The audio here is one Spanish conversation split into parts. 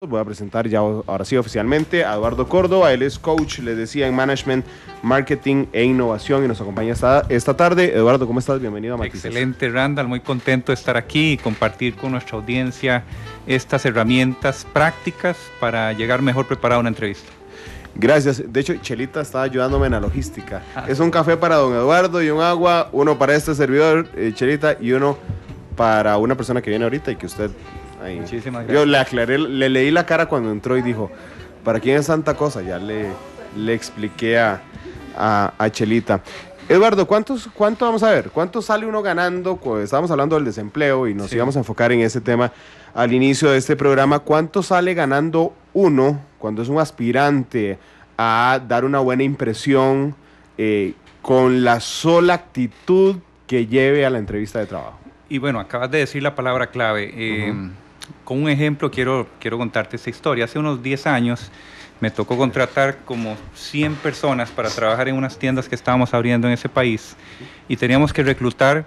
Voy a presentar ya ahora sí oficialmente a Eduardo Córdoba, él es coach, les decía, en management, marketing e innovación y nos acompaña esta, esta tarde. Eduardo, ¿cómo estás? Bienvenido a Matices. Excelente, Randall, muy contento de estar aquí y compartir con nuestra audiencia estas herramientas prácticas para llegar mejor preparado a una entrevista. Gracias. De hecho, Chelita está ayudándome en la logística. Ah, es un café para don Eduardo y un agua, uno para este servidor, eh, Chelita, y uno para una persona que viene ahorita y que usted yo le aclaré, le leí la cara cuando entró y dijo, ¿para quién es Santa Cosa? Ya le, le expliqué a, Chelita. Eduardo, ¿cuántos, ¿cuánto vamos a ver? ¿Cuánto sale uno ganando? Pues, estábamos hablando del desempleo y nos íbamos a enfocar en ese tema al inicio de este programa. ¿Cuánto sale ganando uno cuando es un aspirante a dar una buena impresión eh, con la sola actitud que lleve a la entrevista de trabajo? Y bueno, acabas de decir la palabra clave. Eh, con un ejemplo quiero, contarte esta historia. Hace unos 10 años me tocó contratar como 100 personas para trabajar en unas tiendas que estábamos abriendo en ese país y teníamos que reclutar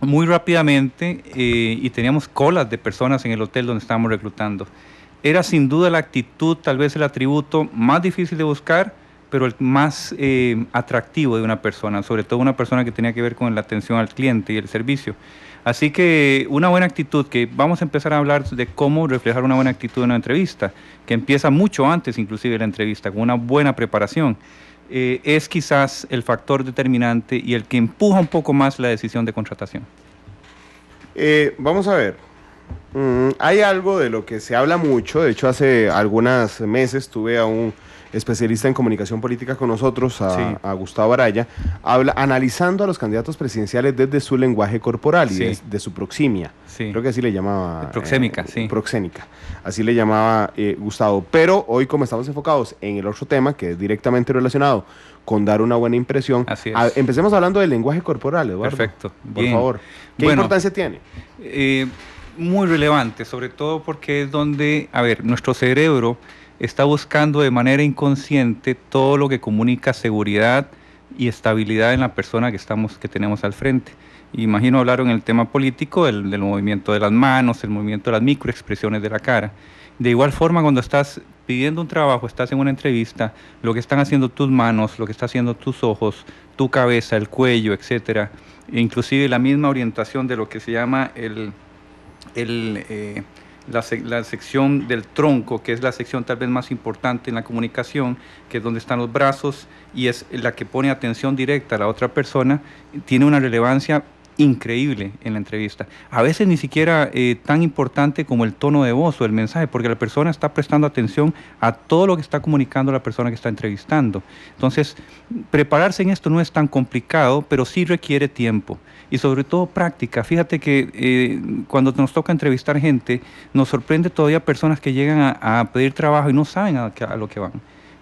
muy rápidamente eh, y teníamos colas de personas en el hotel donde estábamos reclutando. Era sin duda la actitud, tal vez el atributo más difícil de buscar, pero el más eh, atractivo de una persona, sobre todo una persona que tenía que ver con la atención al cliente y el servicio. Así que una buena actitud, que vamos a empezar a hablar de cómo reflejar una buena actitud en una entrevista, que empieza mucho antes inclusive de la entrevista, con una buena preparación, eh, es quizás el factor determinante y el que empuja un poco más la decisión de contratación. Eh, vamos a ver, mm, hay algo de lo que se habla mucho, de hecho hace algunos meses tuve a un especialista en comunicación política con nosotros, a, Gustavo Araya, habla, analizando a los candidatos presidenciales desde su lenguaje corporal y de, su proximia. Creo que así le llamaba. Eh, proxémica, sí. Proxémica. Así le llamaba eh, Gustavo. Pero hoy, como estamos enfocados en el otro tema, que es directamente relacionado con dar una buena impresión. empecemos hablando del lenguaje corporal, Eduardo. Perfecto. Por favor. ¿Qué importancia tiene? Eh, muy relevante, sobre todo porque es donde, a ver, nuestro cerebro está buscando de manera inconsciente todo lo que comunica seguridad y estabilidad en la persona que, estamos, que tenemos al frente. Imagino hablaron el tema político, el, del movimiento de las manos, el movimiento de las microexpresiones de la cara. De igual forma, cuando estás pidiendo un trabajo, estás en una entrevista, lo que están haciendo tus manos, lo que están haciendo tus ojos, tu cabeza, el cuello, etcétera, inclusive la misma orientación de lo que se llama el, eh, la, sección del tronco, que es la sección tal vez más importante en la comunicación, que es donde están los brazos y es la que pone atención directa a la otra persona, tiene una relevancia increíble en la entrevista. A veces ni siquiera eh, tan importante como el tono de voz o el mensaje, porque la persona está prestando atención a todo lo que está comunicando la persona que está entrevistando. Entonces, prepararse en esto no es tan complicado, pero sí requiere tiempo y sobre todo práctica. Fíjate que eh, cuando nos toca entrevistar gente, nos sorprende todavía personas que llegan a, pedir trabajo y no saben a, lo que van.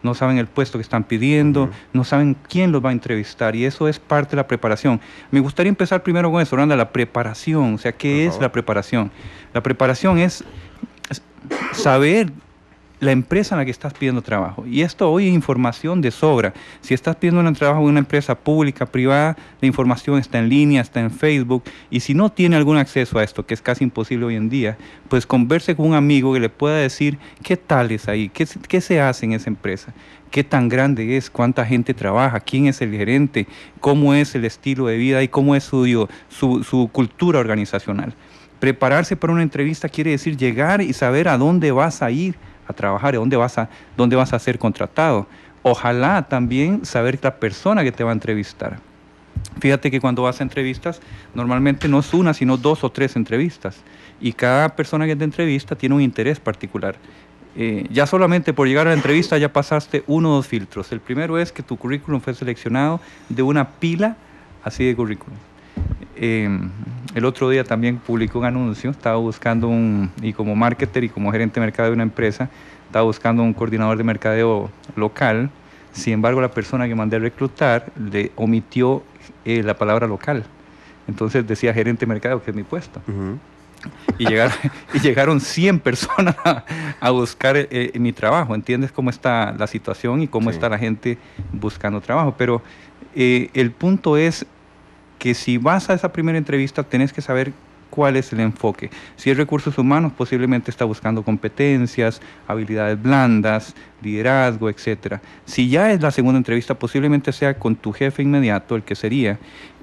No saben el puesto que están pidiendo, no saben quién los va a entrevistar y eso es parte de la preparación. Me gustaría empezar primero con eso, Orlando, la preparación. O sea, ¿qué es la preparación? La preparación es saber la empresa en la que estás pidiendo trabajo. Y esto hoy es información de sobra. Si estás pidiendo un trabajo en una empresa pública, privada, la información está en línea, está en Facebook. Y si no tiene algún acceso a esto, que es casi imposible hoy en día, pues converse con un amigo que le pueda decir qué tal es ahí, qué, se hace en esa empresa qué tan grande es, cuánta gente trabaja, quién es el gerente, cómo es el estilo de vida y cómo es su, su, cultura organizacional. Prepararse para una entrevista quiere decir llegar y saber a dónde vas a ir a trabajar, dónde vas a, dónde vas a ser contratado. Ojalá también saber la persona que te va a entrevistar. Fíjate que cuando vas a entrevistas, normalmente no es una, sino dos o tres entrevistas. Y cada persona que te entrevista tiene un interés particular. Eh, ya solamente por llegar a la entrevista ya pasaste uno o dos filtros. El primero es que tu currículum fue seleccionado de una pila así de currículum. Em, el otro día también publicó un anuncio, estaba buscando un, y como marketer y como gerente de mercado de una empresa, estaba buscando un coordinador de mercadeo local, sin embargo la persona que mandé a reclutar le omitió eh, la palabra local, entonces decía gerente de mercado, que es mi puesto. Y llegaron, y llegaron 100 personas a, buscar eh, eh, mi trabajo. ¿Entiendes cómo está la situación y cómo está la gente buscando trabajo? Pero el punto es que si vas a esa primera entrevista tenés que saber cuál es el enfoque. Si es recursos humanos, posiblemente está buscando competencias, habilidades blandas, liderazgo, etc. Si ya es la segunda entrevista, posiblemente sea con tu jefe inmediato, el que sería,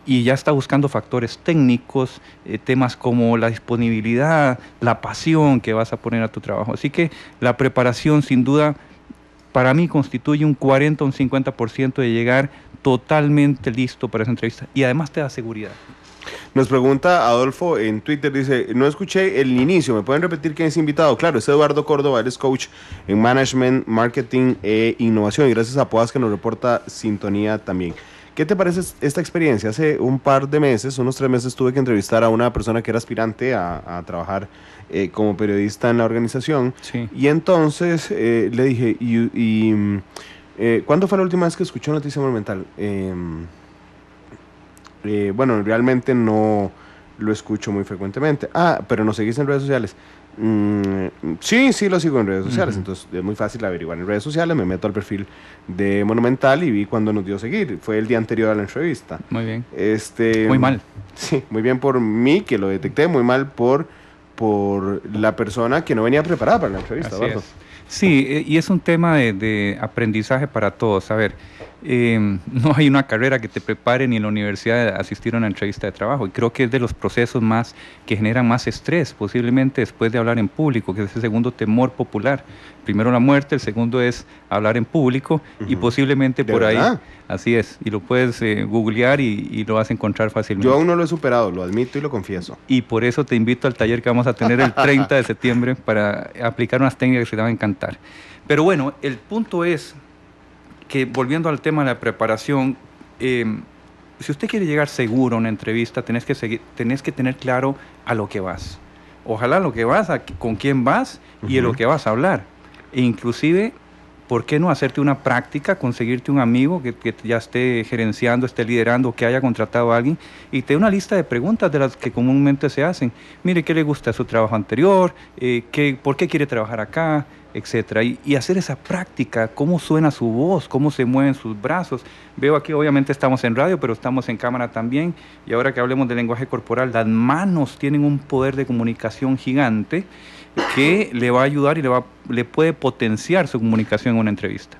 y ya está buscando factores técnicos, eh, temas como la disponibilidad, la pasión que vas a poner a tu trabajo. Así que la preparación, sin duda, para mí constituye un 40 o un 50% de llegar totalmente listo para esa entrevista y además te da seguridad. Nos pregunta Adolfo en Twitter, dice, no escuché el inicio, ¿me pueden repetir quién es invitado? Claro, es Eduardo Córdoba, eres coach en Management, Marketing e Innovación y gracias a Podas que nos reporta sintonía también. ¿Qué te parece esta experiencia? Hace un par de meses, unos tres meses, tuve que entrevistar a una persona que era aspirante a, trabajar eh, como periodista en la organización y entonces eh, le dije, y mm, eh, ¿Cuándo fue la última vez que escuchó Noticia Monumental? Em, eh, bueno, realmente no lo escucho muy frecuentemente. Ah, pero nos seguís en redes sociales. Mm, sí, sí, lo sigo en redes sociales. Entonces es muy fácil averiguar en redes sociales. Me meto al perfil de Monumental y vi cuando nos dio seguir. Fue el día anterior a la entrevista. Muy bien. Este, muy mal. Sí, muy bien por mí que lo detecté. Muy mal por, por la persona que no venía preparada para la entrevista. Así Sí, eh, y es un tema de, aprendizaje para todos. A Em, no hay una carrera que te prepare ni en la universidad asistir a una entrevista de trabajo. Y creo que es de los procesos más que generan más estrés, posiblemente después de hablar en público, que es el segundo temor popular. Primero la muerte, el segundo es hablar en público y posiblemente por ahí. Así es. Y lo puedes eh, googlear y, lo vas a encontrar fácilmente. Yo aún no lo he superado, lo admito y lo confieso. Y por eso te invito al taller que vamos a tener el 30 de septiembre para aplicar unas técnicas que te van a encantar. Pero bueno, el punto es que volviendo al tema de la preparación, em, si usted quiere llegar seguro a una entrevista, tenés que, tenés que tener claro a lo que vas. Ojalá lo que vas, con quién vas y lo que vas a hablar. E inclusive, ¿por qué no hacerte una práctica, conseguirte un amigo que, ya esté gerenciando, esté liderando, que haya contratado a alguien y te dé una lista de preguntas de las que comúnmente se hacen? Mire, ¿qué le gusta de su trabajo anterior? Eh, ¿qué, ¿Por qué quiere trabajar acá? etcétera y, hacer esa práctica, cómo suena su voz, cómo se mueven sus brazos. Veo aquí, obviamente estamos en radio, pero estamos en cámara también, y ahora que hablemos del lenguaje corporal, las manos tienen un poder de comunicación gigante que le va a ayudar y le, va, le puede potenciar su comunicación en una entrevista.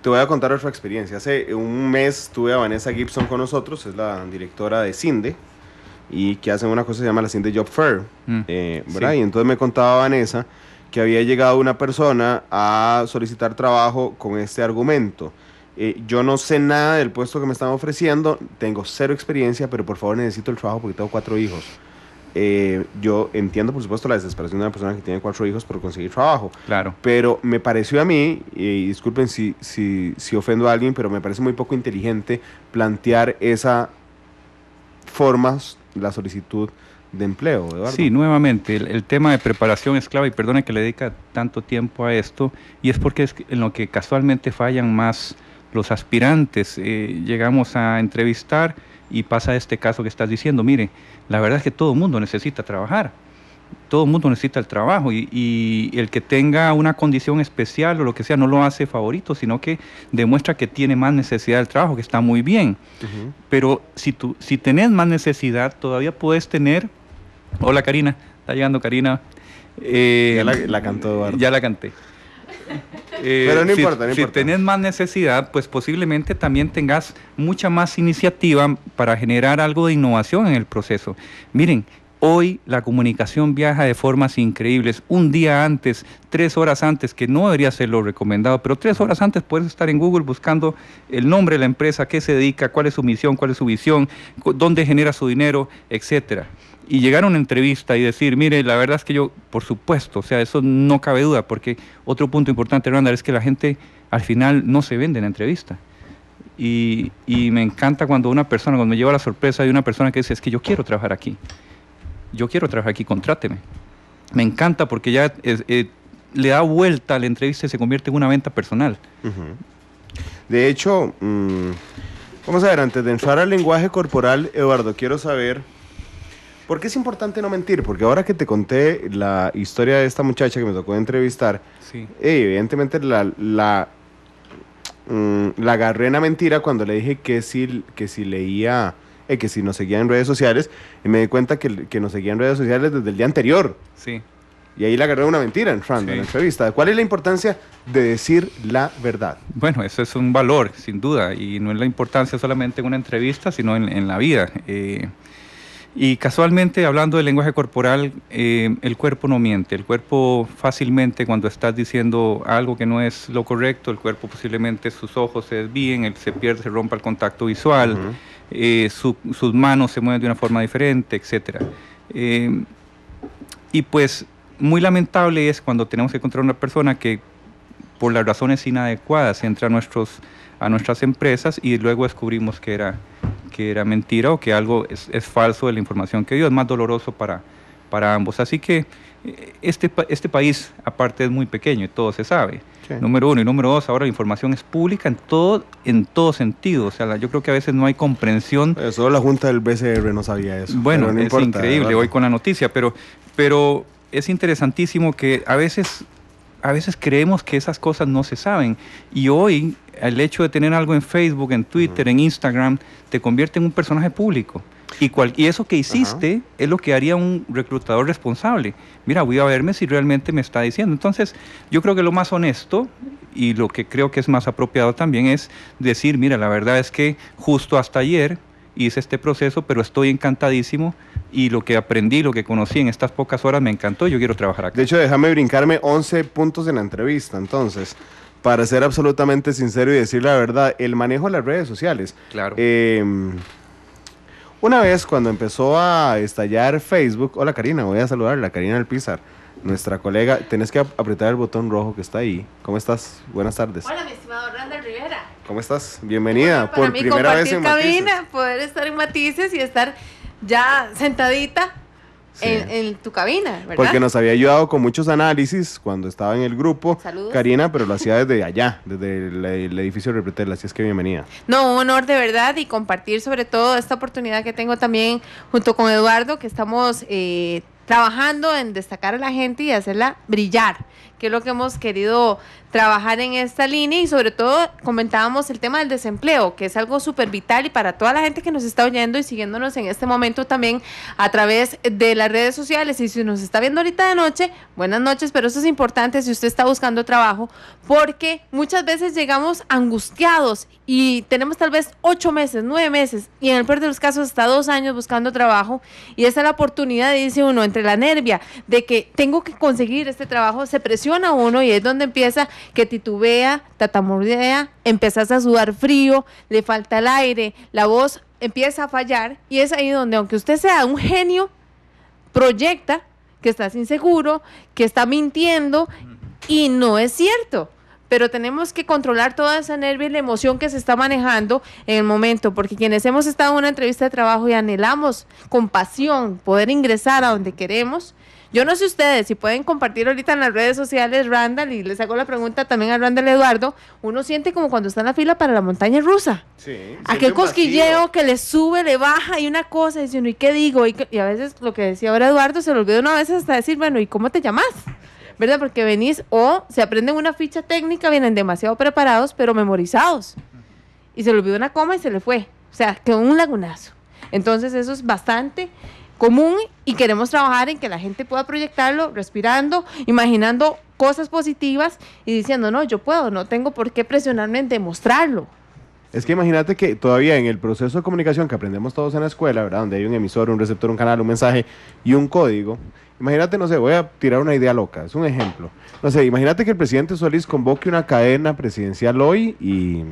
Te voy a contar otra experiencia. Hace un mes tuve a Vanessa Gibson con nosotros, es la directora de CINDE, y que hacen una cosa que se llama la CINDE Job Fair, mm. eh, Y entonces me contaba Vanessa que había llegado una persona a solicitar trabajo con este argumento. Eh, yo no sé nada del puesto que me están ofreciendo, tengo cero experiencia, pero por favor necesito el trabajo porque tengo cuatro hijos. Eh, yo entiendo, por supuesto, la desesperación de una persona que tiene cuatro hijos por conseguir trabajo. Claro. Pero me pareció a mí, y disculpen si, si, si ofendo a alguien, pero me parece muy poco inteligente plantear esa forma, la solicitud de empleo, Eduardo. Sí, nuevamente, el, tema de preparación es clave, y perdone que le dedica tanto tiempo a esto, y es porque es en lo que casualmente fallan más los aspirantes. Eh, llegamos a entrevistar y pasa este caso que estás diciendo, mire, la verdad es que todo mundo necesita trabajar, todo mundo necesita el trabajo y, el que tenga una condición especial o lo que sea no lo hace favorito, sino que demuestra que tiene más necesidad del trabajo, que está muy bien. Pero si, tú, si tenés más necesidad, todavía puedes tener Hola Karina, está llegando Karina. Eh, ya la, cantó Eduardo. Ya la canté. Pero no eh, importa, si, no importa. Si tenés más necesidad, pues posiblemente también tengas mucha más iniciativa para generar algo de innovación en el proceso. Miren, hoy la comunicación viaja de formas increíbles. Un día antes, tres horas antes, que no debería ser lo recomendado, pero tres horas antes puedes estar en Google buscando el nombre de la empresa, qué se dedica, cuál es su misión, cuál es su visión, dónde genera su dinero, etcétera y llegar a una entrevista y decir, mire, la verdad es que yo, por supuesto, o sea, eso no cabe duda, porque otro punto importante, Hernanda, es que la gente al final no se vende en la entrevista. Y, y, me encanta cuando una persona, cuando me lleva la sorpresa de una persona que dice, es que yo quiero trabajar aquí, yo quiero trabajar aquí, contráteme. Me encanta porque ya eh, le da vuelta a la entrevista y se convierte en una venta personal. De hecho, mm, vamos a ver, antes de entrar al lenguaje corporal, Eduardo, quiero saber... ¿Por qué es importante no mentir? Porque ahora que te conté la historia de esta muchacha que me tocó entrevistar, eh, evidentemente la, mm, la, agarré en la mentira cuando le dije que si, que si leía, eh, que si nos seguía en redes sociales, y me di cuenta que, que nos seguía en redes sociales desde el día anterior. Sí. Y ahí la agarré una mentira en en la entrevista. ¿Cuál es la importancia de decir la verdad? Bueno, eso es un valor, sin duda, y no es la importancia solamente en una entrevista, sino en, la vida. Eh, y casualmente, hablando del lenguaje corporal, eh, el cuerpo no miente. El cuerpo fácilmente, cuando estás diciendo algo que no es lo correcto, el cuerpo posiblemente sus ojos se desvíen, él se pierde, se rompa el contacto visual, eh, sus manos se mueven de una forma diferente, etc. Eh, y pues, muy lamentable es cuando tenemos que encontrar una persona que, por las razones inadecuadas, entra a nuestros a nuestras empresas y luego descubrimos que era, que era mentira o que algo es, falso de la información que dio. Es más doloroso para, para ambos. Así que eh, este, este país, aparte, es muy pequeño y todo se sabe. Número uno. Y número dos, ahora la información es pública en todo, en todo sentido. O sea, yo creo que a veces no hay comprensión. Eh, solo la Junta del BCR no sabía eso. Bueno, es increíble, hoy con la noticia, pero, pero es interesantísimo que a veces a veces creemos que esas cosas no se saben. Y hoy el hecho de tener algo en Facebook, en Twitter, en Instagram, te convierte en un personaje público. Y, eso que hiciste es lo que haría un reclutador responsable. Mira, voy a verme si realmente me está diciendo. Entonces, yo creo que lo más honesto y lo que creo que es más apropiado también es decir, mira, la verdad es que justo hasta ayer hice este proceso, pero estoy encantadísimo y lo que aprendí, lo que conocí en estas pocas horas me encantó yo quiero trabajar acá. De hecho, déjame brincarme 11 puntos en la entrevista, entonces. Para ser absolutamente sincero y decir la verdad, el manejo de las redes sociales. Claro. Em, una vez cuando empezó a estallar Facebook, hola Karina, voy a saludarla, Karina Alpizar, nuestra colega, tenés que apretar el botón rojo que está ahí. ¿Cómo estás? Buenas tardes. ¿Cómo estás? Bienvenida por primera vez en cabina, poder estar en Matices y estar ya sentadita en, tu cabina, ¿verdad? Porque nos había ayudado con muchos análisis cuando estaba en el grupo, Saludos. Karina, pero lo hacía desde allá, desde el, edificio de Repretel, así es que bienvenida. No, un honor de verdad y compartir sobre todo esta oportunidad que tengo también junto con Eduardo, que estamos eh, trabajando en destacar a la gente y hacerla brillar, que es lo que hemos querido trabajar en esta línea y sobre todo comentábamos el tema del desempleo, que es algo súper vital y para toda la gente que nos está oyendo y siguiéndonos en este momento también a través de las redes sociales y si nos está viendo ahorita de noche, buenas noches, pero eso es importante si usted está buscando trabajo porque muchas veces llegamos angustiados y tenemos tal vez ocho meses, nueve meses y en el peor de los casos hasta dos años buscando trabajo y esa es la oportunidad, dice uno, entre la nervia de que tengo que conseguir este trabajo, se presiona a uno y es donde empieza que titubea, tatamordea, empiezas a sudar frío, le falta el aire, la voz empieza a fallar y es ahí donde aunque usted sea un genio, proyecta que estás inseguro, que está mintiendo y no es cierto pero tenemos que controlar toda esa nervia y la emoción que se está manejando en el momento, porque quienes hemos estado en una entrevista de trabajo y anhelamos con pasión poder ingresar a donde queremos, yo no sé ustedes si pueden compartir ahorita en las redes sociales Randall y les hago la pregunta también a Randall Eduardo. Uno siente como cuando está en la fila para la montaña rusa. Sí. Aquel cosquilleo que le sube, le baja y una cosa y dice, ¿y qué digo? Y, a veces lo que decía ahora Eduardo se lo olvida una vez hasta decir, bueno, ¿y cómo te llamas? ¿Verdad? Porque venís o se aprenden una ficha técnica, vienen demasiado preparados, pero memorizados. Y se le olvidó una coma y se le fue. O sea, quedó un lagunazo. Entonces eso es bastante común y queremos trabajar en que la gente pueda proyectarlo respirando, imaginando cosas positivas y diciendo, no, yo puedo, no tengo por qué presionarme en demostrarlo. Es que imagínate que todavía en el proceso de comunicación que aprendemos todos en la escuela, Donde hay un emisor, un receptor, un canal, un mensaje y un código. Imagínate, no sé, voy a tirar una idea loca, es un ejemplo. No sé, imagínate que el presidente Solís convoque una cadena presidencial hoy y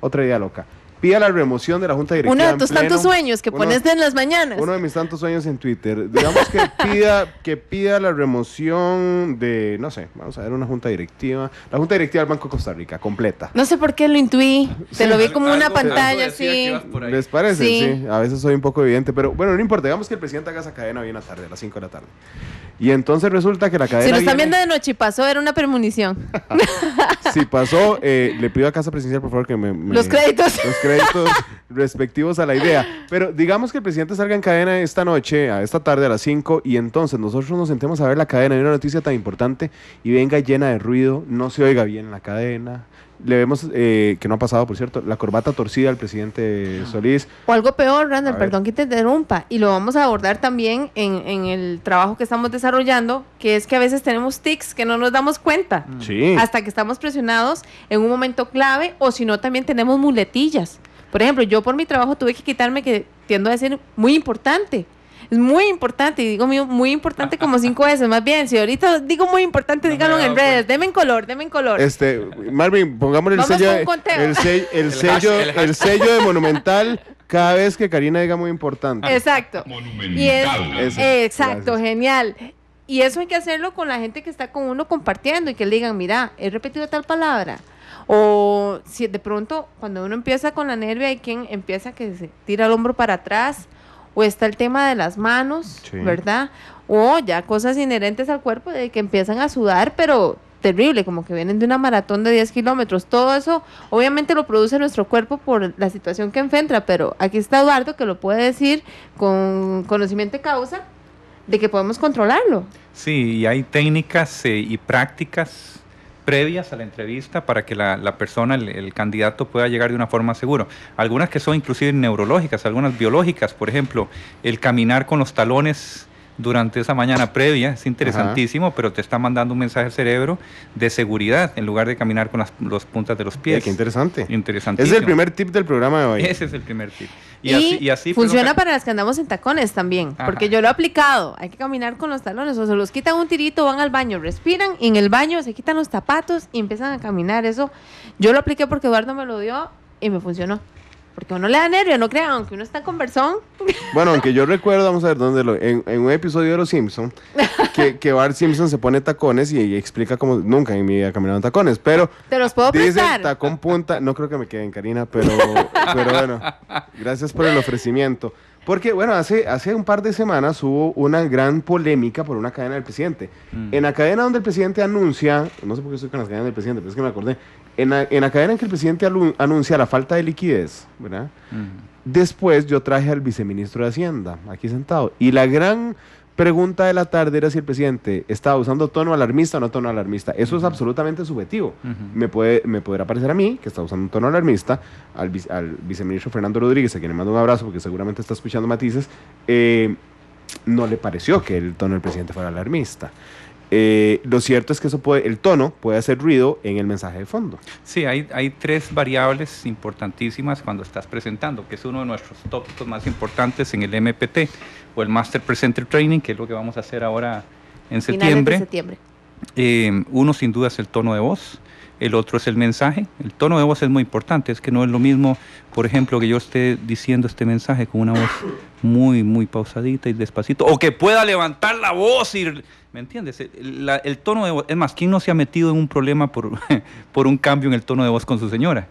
otra idea loca pida la remoción de la Junta Directiva. Uno de tus tantos sueños que pones en las mañanas. Uno de mis tantos sueños en Twitter. Digamos que pida, que pida la remoción de, no sé, vamos a ver una Junta Directiva. La Junta Directiva del Banco Costa Rica, completa. No sé por qué lo intuí. Te lo vi como una pantalla así. ¿Les parece? Sí. A veces soy un poco evidente, pero bueno, no importa. Digamos que el presidente haga esa cadena bien a tarde, a las 5 de la tarde. Y entonces resulta que la cadena. Si nos están viendo de noche y pasó, era una premonición. si pasó, eh, le pido a Casa Presidencial, por favor, que me, Los créditos. Los créditos respectivos a la idea. Pero digamos que el presidente salga en cadena esta noche, a esta tarde, a las 5, y entonces nosotros nos sentemos a ver la cadena de una noticia tan importante y venga llena de ruido, no se oiga bien la cadena, le vemos, eh, que no ha pasado, por cierto, la corbata torcida al presidente ah. Solís. O algo peor, Randall, perdón que te interrumpa, y lo vamos a abordar también en, en, el trabajo que estamos desarrollando, que es que a veces tenemos tics que no nos damos cuenta, mm. hasta que estamos presionados en un momento clave, o si no, también tenemos muletillas. Por ejemplo, yo por mi trabajo tuve que quitarme, que tiendo a decir, muy importante, muy importante, y digo muy importante como cinco veces, más bien, si ahorita digo muy importante, díganlo en redes, pues. deme en color, deme en color. Este, Marvin, pongámosle el sello, el, sello el, sello de Monumental cada vez que Karina diga muy importante. Exacto. Monumental. Y es, exacto, genial. Y eso hay que hacerlo con la gente que está con uno compartiendo y que le digan, mira, he repetido tal palabra. O si de pronto cuando uno empieza con la nervia hay quien empieza que se tira el hombro para atrás o está el tema de las manos, ¿verdad? O ya cosas inherentes al cuerpo de que empiezan a sudar, pero terrible, como que vienen de una maratón de 10 kilómetros. Todo eso obviamente lo produce nuestro cuerpo por la situación que enfrenta, pero aquí está Eduardo que lo puede decir con conocimiento de causa de que podemos controlarlo. Sí, y hay técnicas eh, y prácticas previas a la entrevista para que la, persona, el, el, candidato pueda llegar de una forma segura. Algunas que son inclusive neurológicas, algunas biológicas, por ejemplo, el caminar con los talones durante esa mañana previa, es interesantísimo, pero te está mandando un mensaje al cerebro de seguridad en lugar de caminar con las puntas de los pies. qué interesante. es el primer tip del programa de hoy. Ese es el primer tip. Y, así, funciona para las que andamos en tacones también, porque yo lo he aplicado. Hay que caminar con los talones, o se los quitan un tirito, van al baño, respiran, y en el baño se quitan los zapatos y empiezan a caminar. Eso yo lo apliqué porque Eduardo me lo dio y me funcionó. Porque uno le da nervio, no creo, aunque uno está conversón. Bueno, aunque yo recuerdo, vamos a ver dónde lo. En, en un episodio de Los Simpsons, que, que, Bart Simpson se pone tacones y, explica cómo. Nunca en mi vida caminaron tacones, pero. Te los puedo dice, tacón punta. No creo que me queden, Karina, pero, pero bueno. Gracias por el ofrecimiento. Porque, bueno, hace, hace un par de semanas hubo una gran polémica por una cadena del presidente. Mm. En la cadena donde el presidente anuncia, no sé por qué estoy con las cadenas del presidente, pero es que me acordé, en la, cadena en que el presidente anuncia la falta de liquidez, Después yo traje al viceministro de Hacienda, aquí sentado, y la gran pregunta de la tarde era si el presidente estaba usando tono alarmista o no tono alarmista. Eso es absolutamente subjetivo. me, puede, me podrá parecer a mí que está usando un tono alarmista, al, viceministro Fernando Rodríguez, a quien le mando un abrazo porque seguramente está escuchando matices, eh, no le pareció que el tono del presidente fuera alarmista. Eh, lo cierto es que eso el tono puede hacer ruido en el mensaje de fondo. Sí, hay, hay tres variables importantísimas cuando estás presentando, que es uno de nuestros tópicos más importantes en el MPT o el Master Presenter Training, que es lo que vamos a hacer ahora en septiembre. Eh, uno sin duda es el tono de voz el otro es el mensaje. El tono de voz es muy importante, es que no es lo mismo, por ejemplo, que yo esté diciendo este mensaje con una voz muy, muy pausadita y despacito, o que pueda levantar la voz y... ¿Me entiendes? El, tono de voz, es más, ¿quién no se ha metido en un problema por, por un cambio en el tono de voz con su señora?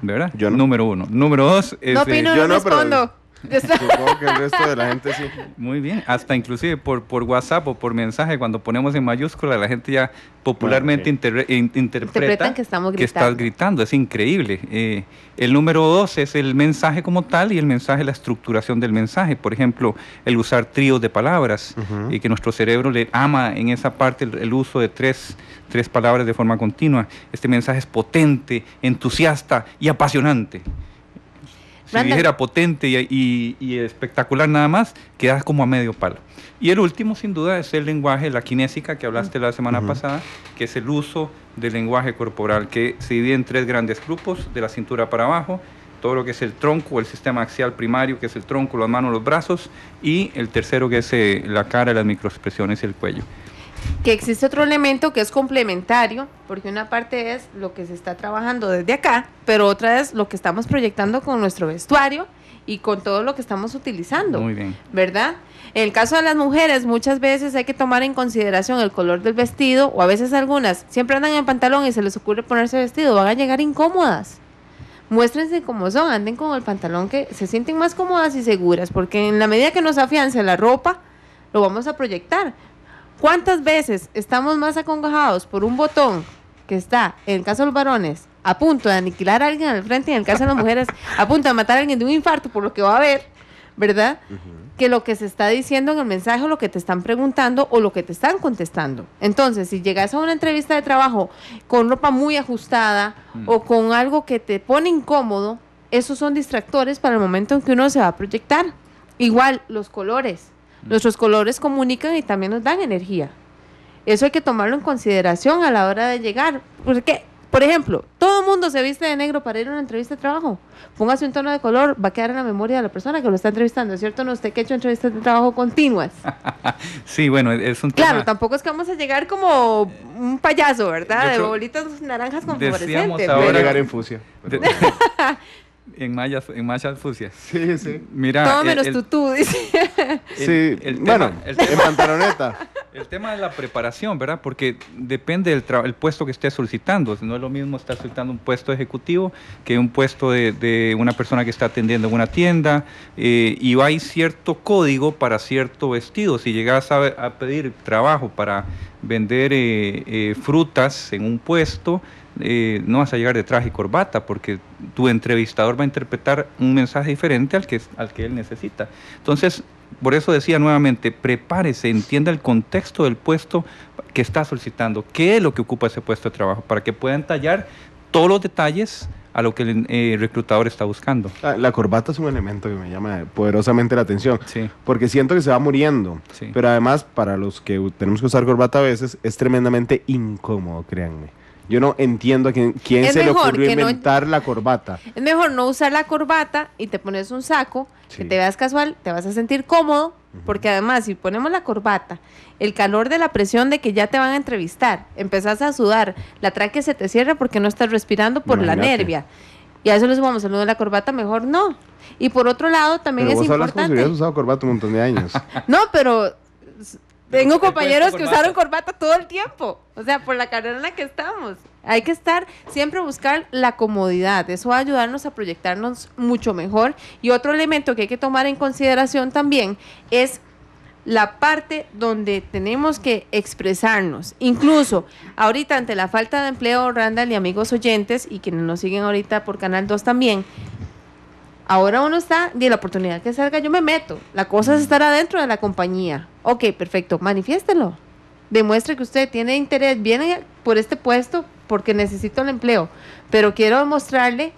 ¿Verdad? Yo Número uno. Número dos... Es, eh, no yo no respondo. Supongo que el resto de la gente sí. Muy bien, hasta inclusive por, WhatsApp o por mensaje, cuando ponemos en mayúscula, la gente ya popularmente interpreta que, estamos gritando. estás gritando, es increíble. Eh, el número dos es el mensaje como tal y el mensaje, la estructuración del mensaje. Por ejemplo, el usar tríos de palabras y que nuestro cerebro le ama en esa parte el, el uso de tres, tres palabras de forma continua. Este mensaje es potente, entusiasta y apasionante. Si dijera potente y, espectacular nada más, quedas como a medio palo. Y el último, sin duda, es el lenguaje, la kinésica que hablaste la semana pasada, que es el uso del lenguaje corporal, que se divide en tres grandes grupos, de la cintura para abajo, todo lo que es el tronco, o el sistema axial primario, que es el tronco, las manos, los brazos, y el tercero que es eh, la cara, las microexpresiones y el cuello que existe otro elemento que es complementario, porque una parte es lo que se está trabajando desde acá, pero otra es lo que estamos proyectando con nuestro vestuario y con todo lo que estamos utilizando. Muy bien. ¿Verdad? En el caso de las mujeres, muchas veces hay que tomar en consideración el color del vestido, o a veces algunas siempre andan en pantalón y se les ocurre ponerse vestido, van a llegar incómodas. Muéstrense como son, anden con el pantalón que se sienten más cómodas y seguras, porque en la medida que nos afiance la ropa, lo vamos a proyectar. ¿Cuántas veces estamos más acongojados por un botón que está, en el caso de los varones, a punto de aniquilar a alguien al frente y en el caso de las mujeres, a punto de matar a alguien de un infarto por lo que va a haber, ¿verdad? Que lo que se está diciendo en el mensaje o lo que te están preguntando o lo que te están contestando. Entonces, si llegas a una entrevista de trabajo con ropa muy ajustada mm. o con algo que te pone incómodo, esos son distractores para el momento en que uno se va a proyectar. Igual los colores. Nuestros colores comunican y también nos dan energía. Eso hay que tomarlo en consideración a la hora de llegar. Porque, por ejemplo, todo el mundo se viste de negro para ir a una entrevista de trabajo. Póngase un tono de color, va a quedar en la memoria de la persona que lo está entrevistando. ¿Es cierto? No, usted que ha hecho entrevistas de trabajo continuas. sí, bueno, es un tema... Claro, tampoco es que vamos a llegar como un payaso, ¿verdad? de bolitas naranjas con fluorescente. llegar en fucsia. En mallas, en fucias. Sí, sí. Mira. Todo menos tutú, dice. sí, bueno, el pantaloneta. El tema de la preparación, ¿verdad? Porque depende del el puesto que estés solicitando. No es lo mismo estar solicitando un puesto ejecutivo que un puesto de, una persona que está atendiendo en una tienda. Eh, y hay cierto código para cierto vestido. Si llegas a, pedir trabajo para vender eh, eh, frutas en un puesto, eh, no vas a llegar de traje y corbata porque tu entrevistador va a interpretar un mensaje diferente al que, al que él necesita. Entonces, por eso decía nuevamente, prepárese, entienda el contexto del puesto que está solicitando, qué es lo que ocupa ese puesto de trabajo, para que pueda entallar todos los detalles a lo que el eh, reclutador está buscando. La, corbata es un elemento que me llama poderosamente la atención, porque siento que se va muriendo, pero además para los que tenemos que usar corbata a veces es tremendamente incómodo, créanme. Yo no entiendo a quién, quién se le ocurrió inventar la corbata. Es mejor no usar la corbata y te pones un saco, que te veas casual, te vas a sentir cómodo, porque además si ponemos la corbata, el calor de la presión de que ya te van a entrevistar, empezás a sudar, la tráquea se te cierra porque no estás respirando por la nervia. Y a eso les vamos nudo de la corbata, mejor no. Y por otro lado, también es importante. como si usado corbata un montón de años. no, pero tengo compañeros que usaron corbata todo el tiempo, o sea, por la carrera en la que estamos. Hay que estar siempre buscar la comodidad, eso va a ayudarnos a proyectarnos mucho mejor. Y otro elemento que hay que tomar en consideración también es la parte donde tenemos que expresarnos. Incluso ahorita ante la falta de empleo, Randall y amigos oyentes y quienes nos siguen ahorita por Canal 2 también, ahora uno está de la oportunidad que salga, yo me meto. La cosa es estar adentro de la compañía. Ok, perfecto, manifiéstelo. Demuestre que usted tiene interés, viene por este puesto porque necesito el empleo, pero quiero demostrarle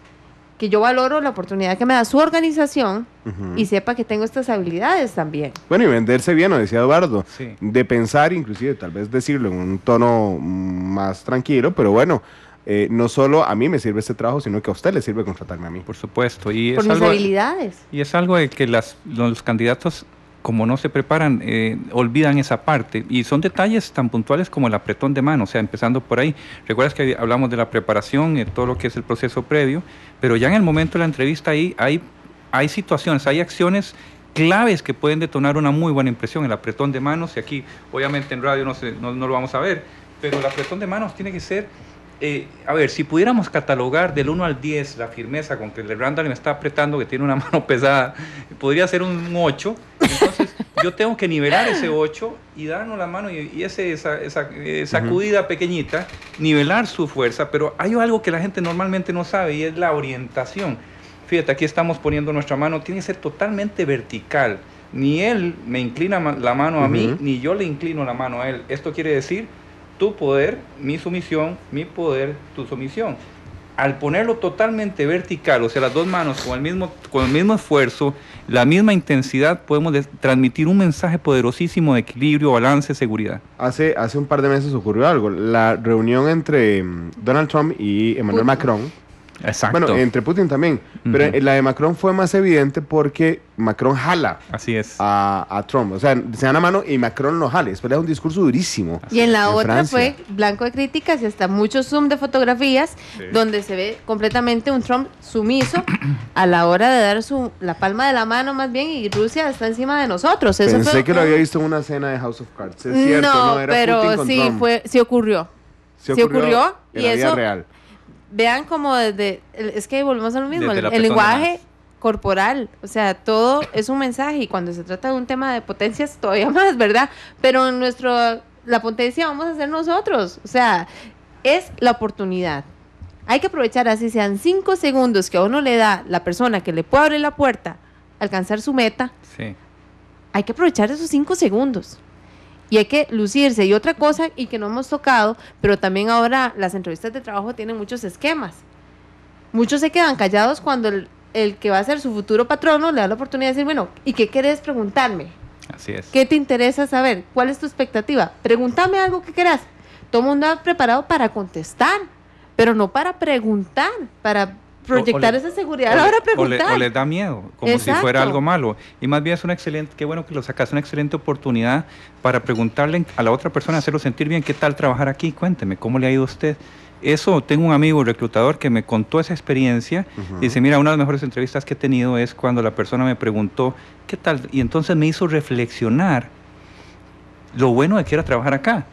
que yo valoro la oportunidad que me da su organización y sepa que tengo estas habilidades también. Bueno, y venderse bien, lo decía Eduardo, de pensar inclusive, tal vez decirlo en un tono más tranquilo, pero bueno, eh, no solo a mí me sirve este trabajo, sino que a usted le sirve contratarme a mí. Por supuesto. Y Por mis habilidades. Y es algo de que los candidatos como no se preparan, eh, olvidan esa parte. Y son detalles tan puntuales como el apretón de mano, o sea, empezando por ahí. Recuerdas que hablamos de la preparación, de eh, todo lo que es el proceso previo, pero ya en el momento de la entrevista ahí hay, hay situaciones, hay acciones claves que pueden detonar una muy buena impresión. El apretón de manos, y aquí obviamente en radio no, se, no lo vamos a ver, pero el apretón de manos tiene que ser eh, a ver, si pudiéramos catalogar del 1 al 10 la firmeza con que el Randall me está apretando, que tiene una mano pesada, podría ser un 8. Entonces, yo tengo que nivelar ese 8 y darnos la mano y, ese, esa, esa sacudida pequeñita, nivelar su fuerza. Pero hay algo que la gente normalmente no sabe y es la orientación. Fíjate, aquí estamos poniendo nuestra mano, tiene que ser totalmente vertical. Ni él me inclina la mano a mí, ni yo le inclino la mano a él. Esto quiere decir tu poder, mi sumisión, mi poder, tu sumisión. Al ponerlo totalmente vertical, o sea, las dos manos con el mismo, con el mismo esfuerzo, la misma intensidad, podemos transmitir un mensaje poderosísimo de equilibrio, balance, seguridad. Hace, hace un par de meses ocurrió algo. La reunión entre mm, Donald Trump y Emmanuel Macron Exacto. Bueno, entre Putin también. Pero eh, la de Macron fue más evidente porque Macron jala Así es. A, Trump. O sea, se dan la mano y Macron lo jale, es un discurso durísimo. y en la otra fue blanco de críticas y hasta mucho zoom de fotografías donde se ve completamente un Trump sumiso a la hora de dar su, la palma de la mano más bien y Rusia está encima de nosotros. Pensé que lo había visto en una escena de House of Cards. Es cierto, no era pero Putin con sí, Fue, sí ocurrió. Se ocurrió, y real vean como desde, es que volvemos a lo mismo, el, lenguaje corporal, o sea, todo es un mensaje y cuando se trata de un tema de potencias todavía más, ¿verdad? Pero nuestro, la potencia vamos a hacer nosotros, o sea, es la oportunidad. Hay que aprovechar así sean cinco segundos que a uno le da la persona que le puede abrir la puerta, alcanzar su meta. Sí. Hay que aprovechar esos cinco segundos y hay que lucirse. Y otra cosa, y que no hemos tocado, pero también ahora las entrevistas de trabajo tienen muchos esquemas. Muchos se quedan callados cuando el, que va a ser su futuro patrono le da la oportunidad de decir, bueno, ¿y qué querés preguntarme? Así es. ¿Qué te interesa saber? ¿Cuál es tu expectativa? Pregúntame algo que quieras. Todo el mundo ha preparado para contestar, pero no para preguntar, para proyectar esa seguridad, ahora O, les da miedo, como si fuera algo malo. Y más bien es una excelente, qué bueno que lo sacas, una excelente oportunidad para preguntarle a la otra persona, hacerlo sentir bien, ¿qué tal trabajar aquí? Cuénteme, ¿cómo le ha ido a usted? Eso, tengo un amigo reclutador que me contó esa experiencia dice, mira, una de las mejores entrevistas que he tenido es cuando la persona me preguntó, ¿qué tal? Y entonces me hizo reflexionar lo bueno de que era trabajar acá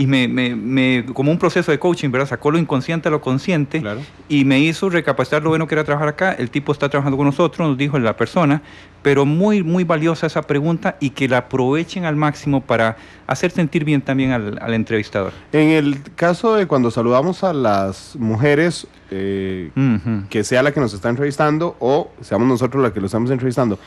y me, como un proceso de coaching, ¿verdad? Sacó lo inconsciente a lo consciente y me hizo recapacitar lo bueno que era trabajar acá. El tipo está trabajando con nosotros, nos dijo la persona, pero muy, muy valiosa esa pregunta y que la aprovechen al máximo para hacer sentir bien también al, entrevistador. En el caso de cuando saludamos a las mujeres, eh, que sea la que nos está entrevistando o seamos nosotros la que lo estamos entrevistando,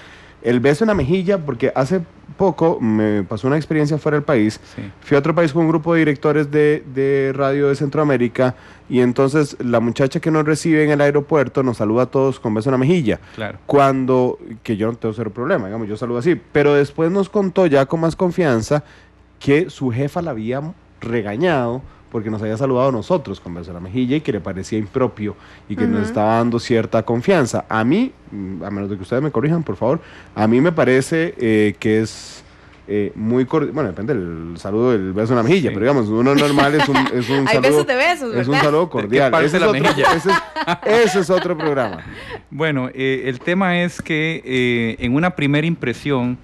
el beso en la mejilla, porque hace poco me pasó una experiencia fuera del país. Fui a otro país con un grupo de directores de, de, radio de Centroamérica y entonces la muchacha que nos recibe en el aeropuerto nos saluda a todos con beso en la mejilla. Claro. Cuando, que yo no tengo cero problema, digamos, yo saludo así. Pero después nos contó ya con más confianza que su jefa la había regañado porque nos había saludado nosotros con beso en la mejilla y que le parecía impropio y que nos estaba dando cierta confianza. A mí, a menos de que ustedes me corrijan, por favor, a mí me parece eh, que es... Eh, muy cordial bueno, depende del saludo del beso en la mejilla, pero digamos, uno normal es un, es saludo. Besos de besos, Es un saludo cordial. Ese, es otro, otro programa. Bueno, eh, el tema es que en una primera impresión,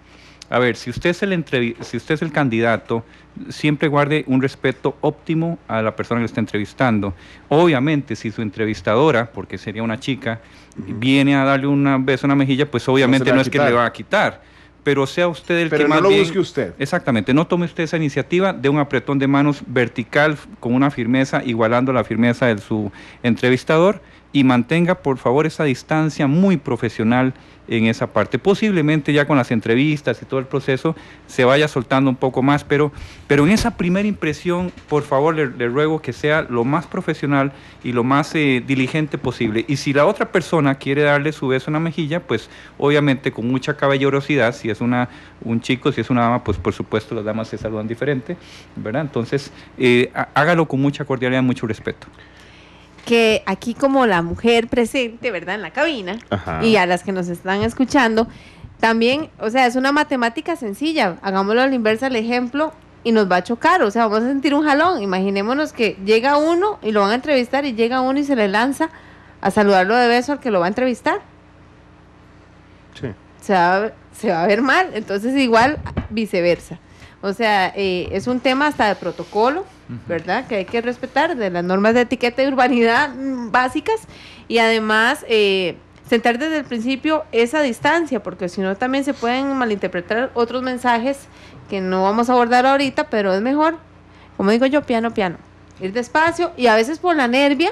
a ver, si usted es el, si usted es el candidato, siempre guarde un respeto óptimo a la persona que está entrevistando. Obviamente, si su entrevistadora, porque sería una chica, viene a darle una beso en la mejilla, pues obviamente no, es que le va a quitar. Pero sea usted el Pero que no lo busque usted. Exactamente, no tome usted esa iniciativa de un apretón de manos vertical con una firmeza, igualando la firmeza de su entrevistador y mantenga por favor esa distancia muy profesional en esa parte. Posiblemente ya con las entrevistas y todo el proceso se vaya soltando un poco más, pero, pero en esa primera impresión, por favor, le, ruego que sea lo más profesional y lo más eh, diligente posible. Y si la otra persona quiere darle su beso en la mejilla, pues obviamente con mucha caballerosidad, si es una, un chico, si es una dama, pues por supuesto las damas se saludan diferente, ¿verdad? Entonces, eh, hágalo con mucha cordialidad, mucho respeto que aquí como la mujer presente, ¿verdad? En la cabina y a las que nos están escuchando, también, o sea, es una matemática sencilla. Hagámoslo al la inversa el ejemplo y nos va a chocar, o sea, vamos a sentir un jalón. Imaginémonos que llega uno y lo van a entrevistar y llega uno y se le lanza a saludarlo de beso al que lo va a entrevistar. Sí. Se va, se va a ver mal, entonces igual viceversa. O sea, eh, es un tema hasta de protocolo, ¿verdad? Que hay que respetar de las normas de etiqueta y urbanidad mm, básicas y además eh, sentar desde el principio esa distancia, porque si no también se pueden malinterpretar otros mensajes que no vamos a abordar ahorita, pero es mejor, como digo yo, piano, piano, ir despacio y a veces por la nervia.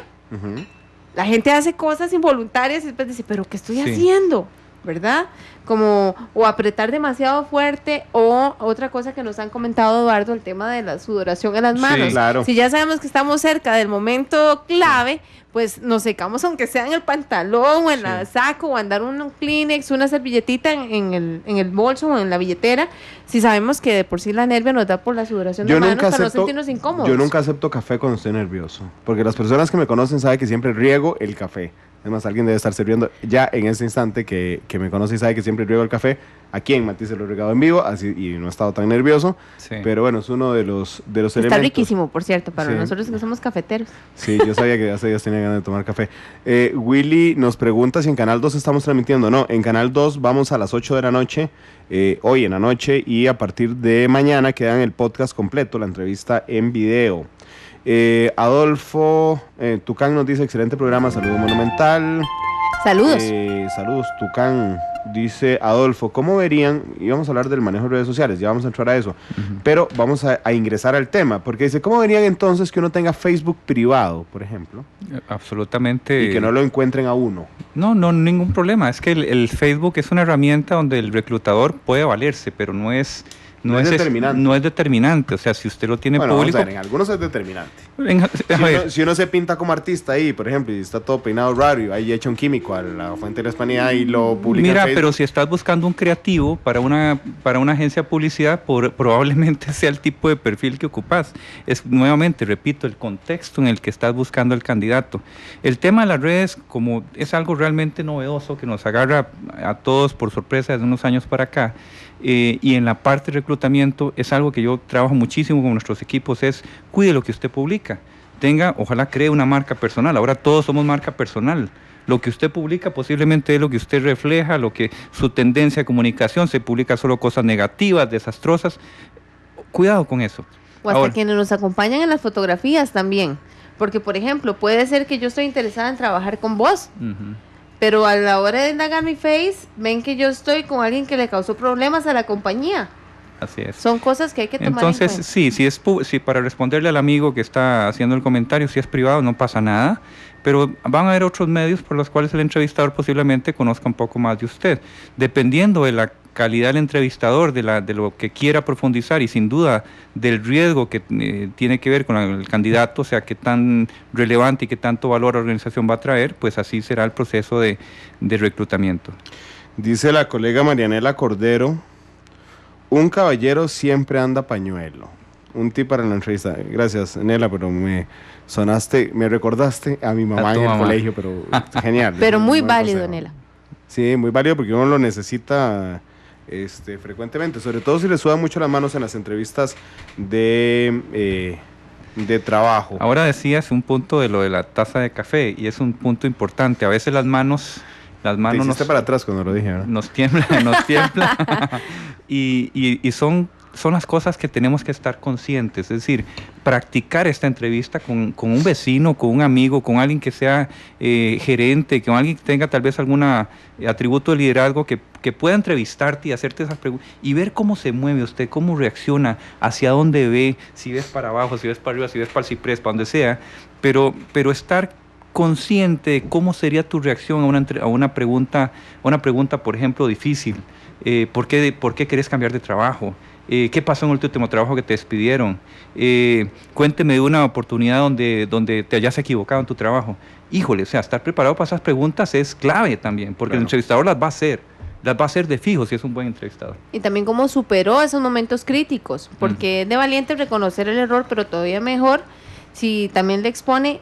La gente hace cosas involuntarias y después dice, pero ¿qué estoy haciendo? ¿verdad? Como o apretar demasiado fuerte o otra cosa que nos han comentado Eduardo, el tema de la sudoración en las manos. Sí, claro. Si ya sabemos que estamos cerca del momento clave, pues nos secamos aunque sea en el pantalón o en la saco o andar un Kleenex, una servilletita en, el, bolso o en la billetera, si sabemos que de por sí la nervia nos da por la sudoración yo de manos acepto, incómodos. Yo nunca acepto café cuando estoy nervioso, porque las personas que me conocen saben que siempre riego el café. Además, alguien debe estar sirviendo ya en ese instante que, que me conoce y sabe que siempre riego el café. Aquí en Matiz lo he regado en vivo así, y no he estado tan nervioso. Pero bueno, es uno de los, de los Está riquísimo, por cierto, para nosotros que somos cafeteros. Sí, yo sabía que hace días tenía ganas de tomar café. Eh, Willy nos pregunta si en Canal 2 estamos transmitiendo. No, en Canal 2 vamos a las 8 de la noche, eh, hoy en la noche, y a partir de mañana quedan el podcast completo, la entrevista en video. Eh, Adolfo eh, Tucán nos dice, excelente programa, saludos monumental. Saludos. Eh, saludos, Tucán. Dice Adolfo, ¿cómo verían? Y vamos a hablar del manejo de redes sociales, ya vamos a entrar a eso, pero vamos a, ingresar al tema, porque dice, ¿cómo verían entonces que uno tenga Facebook privado, por ejemplo? Absolutamente. Y que no lo encuentren a uno. No, no, ningún problema. Es que el Facebook es una herramienta donde el reclutador puede valerse, pero no es no, es, determinante. No es determinante. O sea, si usted lo tiene público. en algunos es determinante. si, uno, se pinta como artista ahí, por ejemplo, y está todo peinado raro y ahí echa un químico a la fuente de la España y lo publica. Mira, pero si estás buscando un creativo para una, para una agencia de publicidad, probablemente sea el tipo de perfil que ocupas. Es nuevamente, repito, el contexto en el que estás buscando el candidato. El tema de las redes, como es algo realmente novedoso que nos agarra a todos por sorpresa desde unos años para acá. Eh, y en la parte de reclutamiento es algo que yo trabajo muchísimo con nuestros equipos, es cuide lo que usted publica. Tenga, ojalá cree una marca personal. Ahora todos somos marca personal. Lo que usted publica posiblemente es lo que usted refleja, lo que su tendencia de comunicación se publica solo cosas negativas, desastrosas. Cuidado con eso. O hasta quienes nos acompañan en las fotografías también. Porque, por ejemplo, puede ser que yo estoy interesada en trabajar con vos. Pero a la hora de indagar mi face, ven que yo estoy con alguien que le causó problemas a la compañía. Así es. Son cosas que hay que tomar Entonces, en cuenta. sí, es si para responderle al amigo que está haciendo el comentario, si es privado, no pasa nada. Pero van a haber otros medios por los cuales el entrevistador posiblemente conozca un poco más de usted. Dependiendo de la calidad del entrevistador, de, la, de lo que quiera profundizar y sin duda del riesgo que eh, tiene que ver con el candidato, o sea, qué tan relevante y qué tanto valor la organización va a traer, pues así será el proceso de, reclutamiento. Dice la colega Marianela Cordero, un caballero siempre anda pañuelo. Un tip para la entrevista. Gracias, Nela, pero me sonaste, me recordaste a mi mamá en el colegio, pero genial. pero muy válido, Nela. Sí, muy válido porque uno lo necesita este, frecuentemente, sobre todo si le sudan mucho las manos en las entrevistas de, eh, de trabajo. Ahora decías un punto de lo de la taza de café y es un punto importante. A veces las manos... Las manos nos, para atrás cuando lo dije, Nos tiembla, nos tiembla. y son son las cosas que tenemos que estar conscientes, es decir, practicar esta entrevista con, un vecino, con un amigo, con alguien que sea eh, gerente, con alguien que tenga tal vez algún atributo de liderazgo que, pueda entrevistarte y hacerte esas preguntas y ver cómo se mueve usted, cómo reacciona, hacia dónde ve, si ves para abajo, si ves para arriba, si ves para el ciprés, para donde sea, pero, pero estar consciente de cómo sería tu reacción a una, pregunta, una pregunta, por ejemplo, difícil. Eh, ¿por, qué, ¿Por qué querés cambiar de trabajo? Eh, ¿Qué pasó en el último trabajo que te despidieron? Eh, cuénteme de una oportunidad donde, donde te hayas equivocado en tu trabajo. Híjole, o sea, estar preparado para esas preguntas es clave también, porque el entrevistador las va a hacer las va a hacer de fijo si es un buen entrevistador. Y también cómo superó esos momentos críticos, porque es de valiente reconocer el error, pero todavía mejor si también le expone,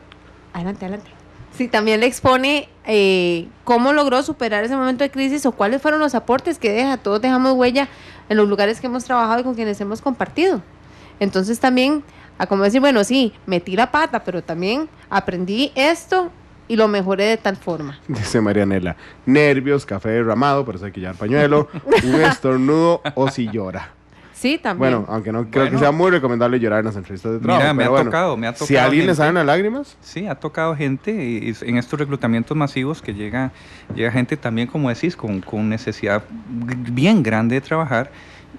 adelante, adelante, si también le expone eh, cómo logró superar ese momento de crisis o cuáles fueron los aportes que deja, todos dejamos huella en los lugares que hemos trabajado y con quienes hemos compartido. Entonces también, a como decir, bueno, sí, metí la pata, pero también aprendí esto y lo mejoré de tal forma. Dice Marianela, nervios, café derramado, pero eso hay que llevar pañuelo, un estornudo o si llora. Sí, también. Bueno, aunque no creo que sea muy recomendable llorar en las entrevistas de trabajo. Mira, me ha tocado, me ha tocado. Si a alguien le salen las lágrimas. Sí, ha tocado gente y, en estos reclutamientos masivos que llega, llega gente también, como decís, con, necesidad bien grande de trabajar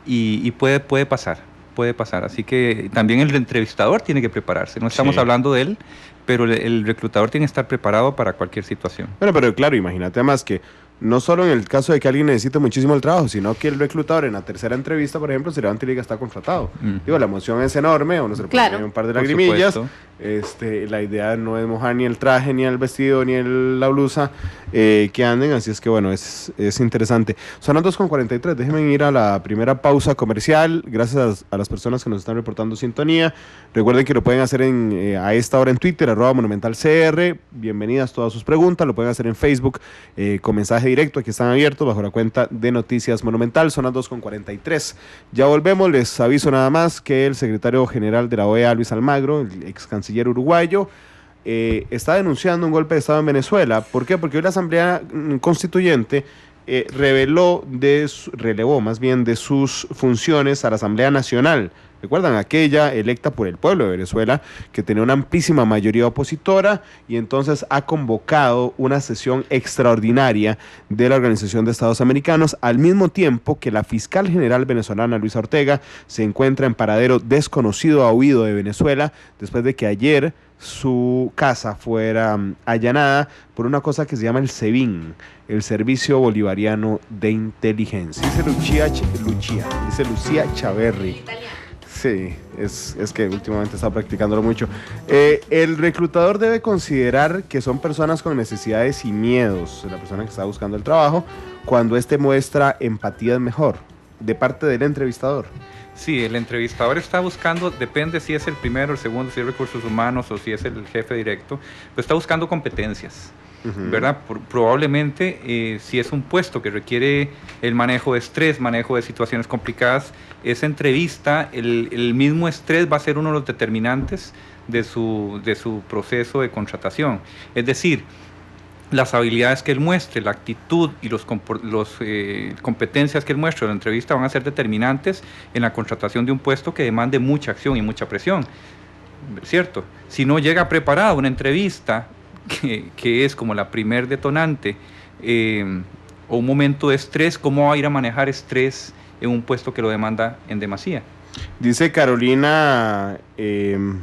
y, puede, puede pasar puede pasar. Así que también el entrevistador tiene que prepararse. No estamos hablando de él, pero el, reclutador tiene que estar preparado para cualquier situación. Bueno, pero claro, imagínate más que no solo en el caso de que alguien necesite muchísimo el trabajo, sino que el reclutador en la tercera entrevista, por ejemplo, se levanta y diga está contratado. Mm. Digo, la emoción es enorme, uno se le pone un par de lagrimillas, este, la idea no es mojar ni el traje, ni el vestido, ni el, la blusa eh, que anden, así es que bueno, es, es interesante. Son las 2.43, déjenme ir a la primera pausa comercial, gracias a, las personas que nos están reportando sintonía. Recuerden que lo pueden hacer en, eh, a esta hora en Twitter, arroba monumentalcr, bienvenidas todas sus preguntas, lo pueden hacer en Facebook eh, con mensaje directo, aquí están abiertos bajo la cuenta de Noticias Monumental, son las 2.43. Ya volvemos, les aviso nada más que el secretario general de la OEA, Luis Almagro, el ex canciller, canciller uruguayo, eh, está denunciando un golpe de Estado en Venezuela. ¿Por qué? Porque hoy la Asamblea Constituyente eh, reveló de relevó más bien de sus funciones a la Asamblea Nacional Recuerdan aquella electa por el pueblo de Venezuela que tenía una amplísima mayoría opositora y entonces ha convocado una sesión extraordinaria de la Organización de Estados Americanos al mismo tiempo que la fiscal general venezolana Luisa Ortega se encuentra en paradero desconocido a huido de Venezuela después de que ayer su casa fuera mm, allanada por una cosa que se llama el SEBIN, el Servicio Bolivariano de Inteligencia. Dice Lucía, dice Lucía Chaverri. Sí, es, que últimamente está practicándolo mucho. Eh, el reclutador debe considerar que son personas con necesidades y miedos, la persona que está buscando el trabajo, cuando éste muestra empatía mejor, de parte del entrevistador. Sí, el entrevistador está buscando, depende si es el primero, el segundo, si es recursos humanos o si es el jefe directo, pero está buscando competencias. ¿verdad? probablemente eh, si es un puesto que requiere el manejo de estrés, manejo de situaciones complicadas, esa entrevista, el, mismo estrés va a ser uno de los determinantes de su, de su proceso de contratación. Es decir, las habilidades que él muestre, la actitud y las los, eh, competencias que él muestre en la entrevista van a ser determinantes en la contratación de un puesto que demande mucha acción y mucha presión. ¿Cierto? Si no llega preparado una entrevista que, es como la primer detonante, em, o un momento de estrés, cómo va a ir a manejar estrés en un puesto que lo demanda en demasía. Dice Carolina, em,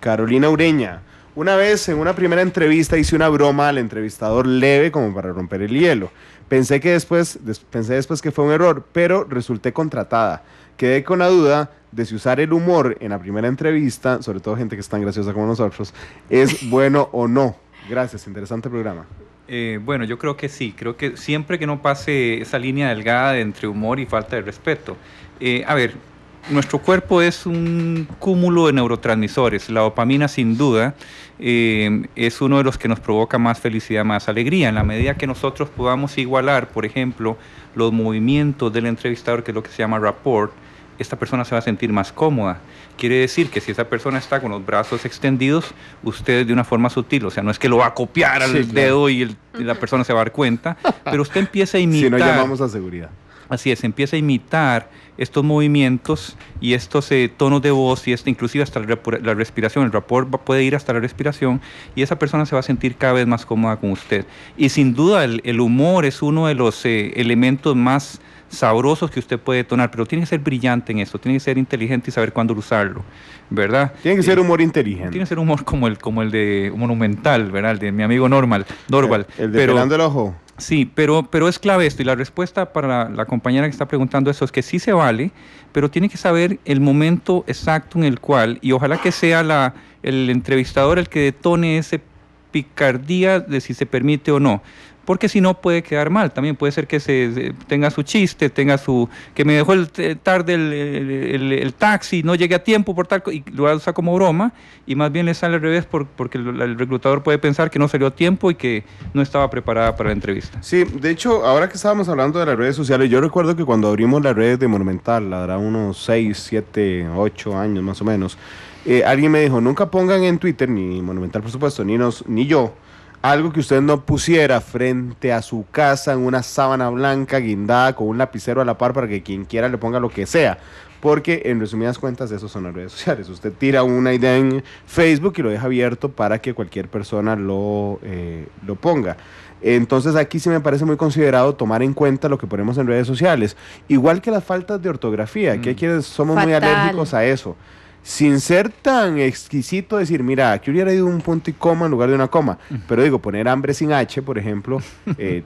Carolina Ureña, una vez en una primera entrevista hice una broma al entrevistador leve como para romper el hielo. Pensé que después, pensé después que fue un error, pero resulté contratada quedé con la duda de si usar el humor en la primera entrevista, sobre todo gente que es tan graciosa como nosotros, es bueno o no. Gracias, interesante programa. Eh, bueno, yo creo que sí, creo que siempre que no pase esa línea delgada entre humor y falta de respeto. Eh, a ver, nuestro cuerpo es un cúmulo de neurotransmisores. La dopamina, sin duda, eh, es uno de los que nos provoca más felicidad, más alegría. En la medida que nosotros podamos igualar, por ejemplo, los movimientos del entrevistador, que es lo que se llama rapport, esta persona se va a sentir más cómoda. Quiere decir que si esa persona está con los brazos extendidos, usted de una forma sutil, o sea, no es que lo va a copiar al dedo y, la persona se va a dar cuenta, pero usted empieza a imitar. Si no llamamos a seguridad. Así es, empieza a imitar estos movimientos y estos eh, tonos de voz y este, inclusive hasta la, respiración, el rapport puede ir hasta la respiración y esa persona se va a sentir cada vez más cómoda con usted. Y sin duda el, humor es uno de los eh, elementos más sabrosos que usted puede detonar, pero tiene que ser brillante en eso, tiene que ser inteligente y saber cuándo usarlo, ¿verdad? Tiene que ser eh, humor inteligente. Tiene que ser humor como el, como el de Monumental, ¿verdad? El de mi amigo Normal, Norval. El, de pero, el Ojo. Sí, pero, pero es clave esto y la respuesta para la, compañera que está preguntando eso es que sí se vale, pero tiene que saber el momento exacto en el cual y ojalá que sea la, el entrevistador el que detone ese picardía de si se permite o no porque si no puede quedar mal. También puede ser que se, tenga su chiste, tenga su que me dejó eh, tarde el, taxi, no llegué a tiempo por tal y lo usa como broma y más bien le sale al revés porque el reclutador puede pensar que no salió a tiempo y que no estaba preparada para la entrevista. Sí, de hecho, ahora que estábamos hablando de las redes sociales, yo recuerdo que cuando abrimos las redes de Monumental, la habrá unos 6, 7, 8 años más o menos, eh, alguien me dijo, nunca pongan en Twitter, ni Monumental por supuesto, ni, nos, ni yo, algo que usted no pusiera frente a su casa en una sábana blanca guindada con un lapicero a la par para que quien quiera le ponga lo que sea. Porque en resumidas cuentas, eso son las redes sociales. Usted tira una idea en Facebook y lo deja abierto para que cualquier persona lo, eh, lo ponga. Entonces aquí sí me parece muy considerado tomar en cuenta lo que ponemos en redes sociales. Igual que las faltas de ortografía, que mm. somos muy alérgicos a eso sin ser tan exquisito decir, mira, que hubiera ido un punto y coma en lugar de una coma. Pero digo, poner hambre sin H, por ejemplo, eh,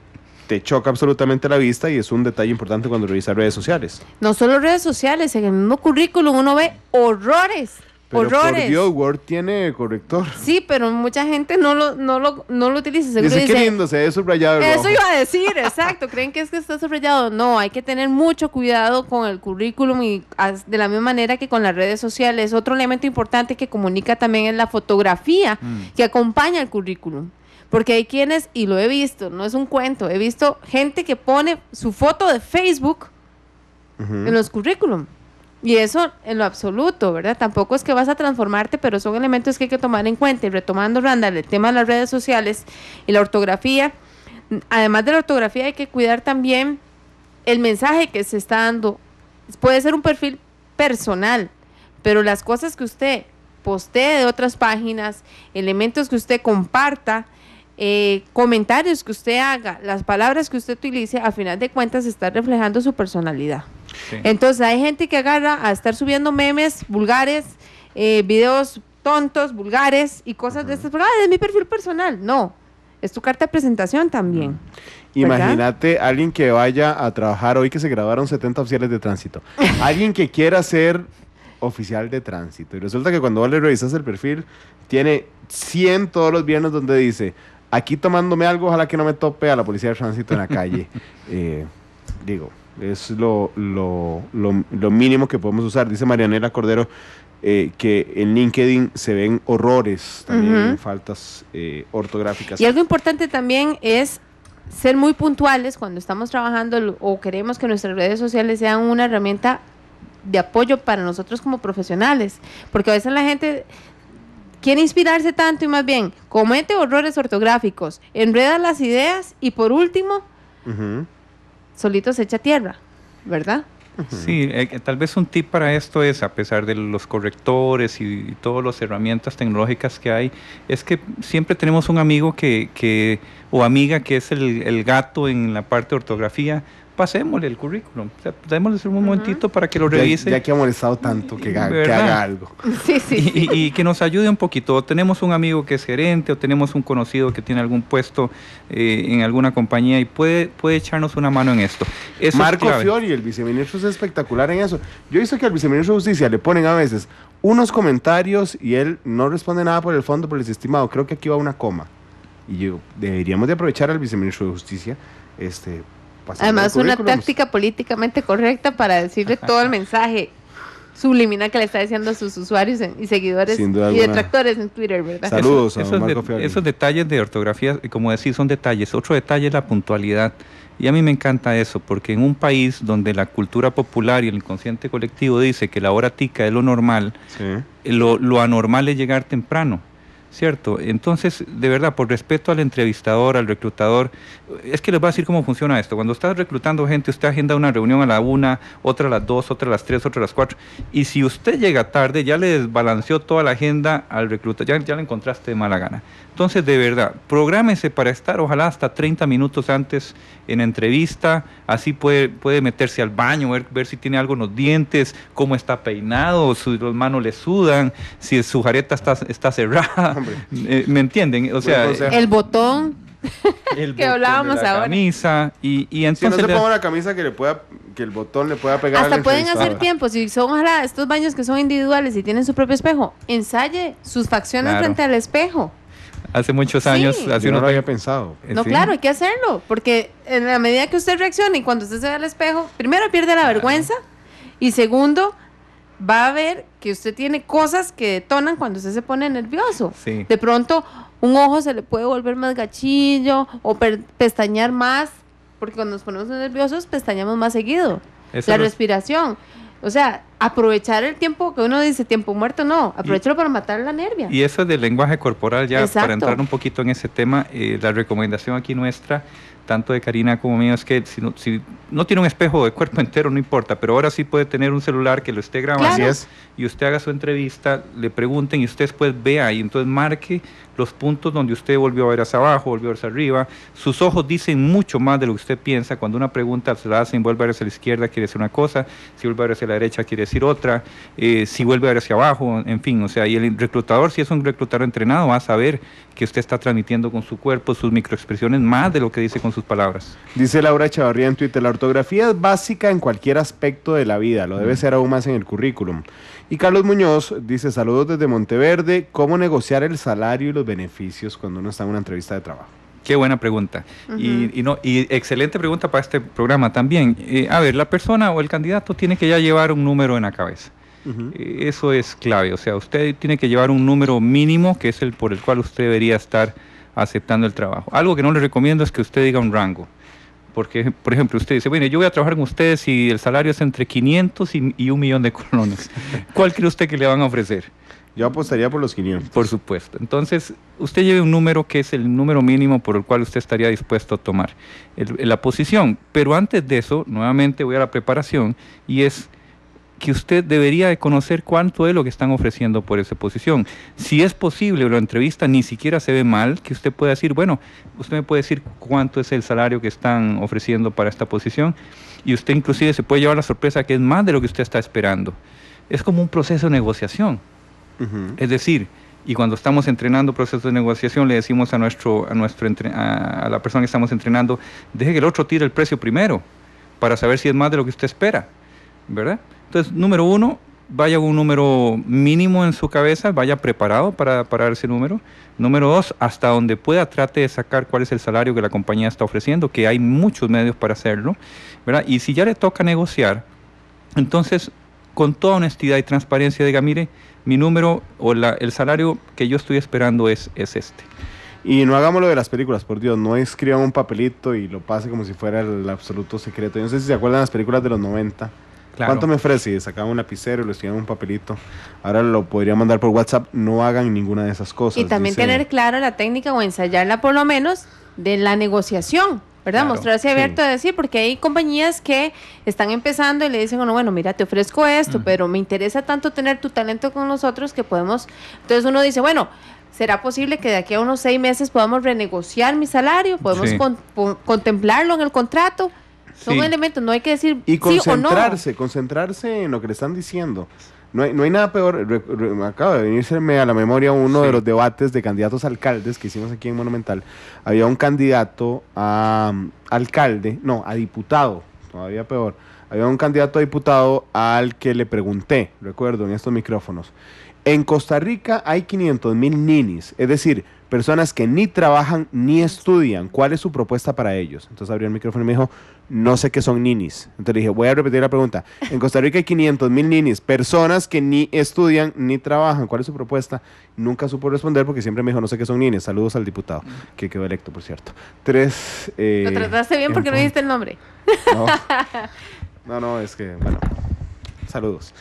te choca absolutamente la vista y es un detalle importante cuando revisas redes sociales. No solo redes sociales, en el mismo currículum uno ve horrores por Word tiene corrector. Sí, pero mucha gente no lo, no lo, no lo utiliza. dice, se ve subrayado. eso iba a decir, exacto. Creen que es que está subrayado. No, hay que tener mucho cuidado con el currículum y de la misma manera que con las redes sociales. Otro elemento importante que comunica también es la fotografía mm. que acompaña el currículum. Porque hay quienes, y lo he visto, no es un cuento, he visto gente que pone su foto de Facebook en los currículum. Y eso en lo absoluto, ¿verdad? Tampoco es que vas a transformarte, pero son elementos que hay que tomar en cuenta. Y retomando, Randall, el tema de las redes sociales y la ortografía. Además de la ortografía, hay que cuidar también el mensaje que se está dando. Puede ser un perfil personal, pero las cosas que usted postee de otras páginas, elementos que usted comparta, eh, comentarios que usted haga, las palabras que usted utilice, a final de cuentas está reflejando su personalidad. Entonces hay gente que agarra a estar subiendo memes vulgares, eh, videos tontos, vulgares y cosas de estas. Ah, es mi perfil personal. No, es tu carta de presentación también. Imagínate alguien que vaya a trabajar hoy que se graduaron 70 oficiales de tránsito. alguien que quiera ser oficial de tránsito. Y resulta que cuando vos le revisas el perfil, tiene 100 todos los viernes donde dice, aquí tomándome algo, ojalá que no me tope a la policía de tránsito en la calle. Eh, digo, es lo, lo, mínimo que podemos usar. Dice Marianela Cordero eh, que en LinkedIn se ven horrores, también faltas eh, ortográficas. Y algo importante también es ser muy puntuales cuando estamos trabajando o queremos que nuestras redes sociales sean una herramienta de apoyo para nosotros como profesionales, porque a veces la gente quiere inspirarse tanto y más bien comete horrores ortográficos, enreda las ideas y por último solito se echa tierra, ¿verdad? Sí, eh, tal vez un tip para esto es, a pesar de los correctores y, y, todas las herramientas tecnológicas que hay, es que siempre tenemos un amigo que, que o amiga que es el, el, gato en la parte de ortografía, pasémosle el currículum. démosle un momentito para que lo revise. Ya, que ha molestado tanto, que, haga algo. Sí, sí. Y, que nos ayude un poquito. tenemos un amigo que es gerente o tenemos un conocido que tiene algún puesto eh, en alguna compañía y puede, puede echarnos una mano en esto. Eso Marco Fiori, el viceministro, es espectacular en eso. Yo he visto que al viceministro de Justicia le ponen a veces unos comentarios y él no responde nada por el fondo, por el estimado. Creo que aquí va una coma. Y yo, deberíamos de aprovechar al viceministro de Justicia este, Además, una táctica políticamente correcta para decirle todo el mensaje subliminal que le está diciendo a sus usuarios y seguidores y detractores en Twitter, ¿verdad? Saludos, esos, esos, detalles de ortografía, como decir, son detalles. Otro detalle es la puntualidad. Y a mí me encanta eso, porque en un país donde la cultura popular y el inconsciente colectivo dice que la hora tica es lo normal, lo anormal es llegar temprano. ¿cierto? Entonces, de verdad, por respeto al entrevistador, al reclutador, es que les voy a decir cómo funciona esto. Cuando estás reclutando gente, usted agenda una reunión a la una, otra a las dos, otra a las tres, otra a las cuatro, y si usted llega tarde, ya le desbalanceó toda la agenda al reclutador, ya, ya le encontraste de mala gana. Entonces, de verdad, prográmese para estar ojalá hasta 30 minutos antes en entrevista, así puede, puede meterse al baño, ver, si tiene algo en los dientes, cómo está peinado, si las manos le sudan, si su jareta está, está cerrada. Eh, ¿Me entienden? O sea, el botón. que hablábamos la ahora. camisa y, y entonces si no camisa que le pueda que el botón le pueda pegar hasta pueden hacer tiempo si son estos baños que son individuales y tienen su propio espejo ensaye sus facciones frente al espejo hace muchos años así no lo había pensado no claro hay que hacerlo porque en la medida que usted reacciona y cuando usted se ve al espejo primero pierde la vergüenza y segundo va a ver que usted tiene cosas que detonan cuando usted se pone nervioso. De pronto, un ojo se le puede volver más gachillo o pestañear más, porque cuando nos ponemos nerviosos pestañamos más seguido. la respiración. O sea, aprovechar el tiempo que uno dice tiempo muerto, no, aprovecharlo para matar la nervia. Y eso es del lenguaje corporal, ya para entrar un poquito en ese tema, eh, la recomendación aquí nuestra tanto de Karina como mío, es que si no, tiene un espejo de cuerpo entero, no importa, pero ahora sí puede tener un celular que lo esté grabando y usted haga su entrevista, le pregunten y usted después vea y entonces marque los puntos donde usted volvió a ver hacia abajo, volvió a ver hacia arriba. Sus ojos dicen mucho más de lo que usted piensa. Cuando una pregunta se la hacen, vuelve a ver hacia la izquierda, quiere decir una cosa, si vuelve a ver hacia la derecha, quiere decir otra, eh, si vuelve a ver hacia abajo, en fin, o sea, y el reclutador, si es un reclutador entrenado, va a saber que usted está transmitiendo con su cuerpo, sus microexpresiones, más de lo que dice con sus palabras. Dice Laura Chavarría en Twitter, la ortografía es básica en cualquier aspecto de la vida, lo debe mm. ser aún más en el currículum. Y Carlos Muñoz dice, saludos desde Monteverde, ¿cómo negociar el salario y los beneficios cuando uno está en una entrevista de trabajo? Qué buena pregunta. y, no, y excelente pregunta para este programa también. a ver, la persona o el candidato tiene que ya llevar un número en la cabeza. Eh, eso es clave, o sea, usted tiene que llevar un número mínimo que es el por el cual usted debería estar aceptando el trabajo. Algo que no le recomiendo es que usted diga un rango. Porque, por ejemplo, usted dice, bueno, yo voy a trabajar con ustedes y el salario es entre 500 y, un millón de colones. ¿Cuál cree usted que le van a ofrecer? Yo apostaría por los 500. Por supuesto. Entonces, usted lleve un número que es el número mínimo por el cual usted estaría dispuesto a tomar la posición. Pero antes de eso, nuevamente voy a la preparación y es que usted debería de conocer cuánto es lo que están ofreciendo por esa posición. Si es posible, la entrevista ni siquiera se ve mal, que usted pueda decir, bueno, usted me puede decir cuánto es el salario que están ofreciendo para esta posición, y usted inclusive se puede llevar la sorpresa que es más de lo que usted está esperando. Es como un proceso de negociación. Es decir, y cuando estamos entrenando procesos de negociación le decimos a nuestro a nuestro a, la persona que estamos entrenando deje que el otro tire el precio primero para saber si es más de lo que usted espera verdad entonces, número uno, vaya un número mínimo en su cabeza, vaya preparado para, para ese número. Número dos, hasta donde pueda, trate de sacar cuál es el salario que la compañía está ofreciendo, que hay muchos medios para hacerlo, ¿verdad? Y si ya le toca negociar, entonces, con toda honestidad y transparencia, diga, mire, mi número o el salario que yo estoy esperando es, es este. Y no hagamos lo de las películas, por Dios, no escriban un papelito y lo pase como si fuera el absoluto secreto. Yo no sé si se acuerdan las películas de los 90 ¿Cuánto me ofrece? Sacaba un lapicero, lo le en un papelito. Ahora lo podría mandar por WhatsApp. No hagan ninguna de esas cosas. Y también tener clara la técnica o ensayarla por lo menos de la negociación. ¿Verdad? Mostrarse abierto a decir, porque hay compañías que están empezando y le dicen, bueno, bueno, mira, te ofrezco esto, mm. pero me interesa tanto tener tu talento con nosotros que podemos... Entonces uno dice, bueno, ¿será posible que de aquí a unos seis meses podamos renegociar mi salario? ¿Podemos contemplarlo en el contrato? Son elementos, no hay que decir y concentrarse, sí o no. concentrarse en lo que le están diciendo. No hay, nada peor. acaba de venirse a la memoria uno de los debates de candidatos alcaldes que hicimos aquí en Monumental. Había un candidato a um, alcalde, no, a diputado, todavía peor. Había un candidato a diputado al que le pregunté, recuerdo, en estos micrófonos. En Costa Rica hay 500 mil ninis, es decir, personas que ni trabajan ni estudian. ¿Cuál es su propuesta para ellos? Entonces abrió el micrófono y me dijo, no sé qué son ninis. Entonces le dije, voy a repetir la pregunta. En Costa Rica hay 500 mil ninis, personas que ni estudian ni trabajan. ¿Cuál es su propuesta? Nunca supo responder porque siempre me dijo, no sé qué son ninis. Saludos al diputado, que quedó electo, por cierto. Tres... Eh, Lo trataste bien porque no dijiste el nombre. no, no es que, bueno, saludos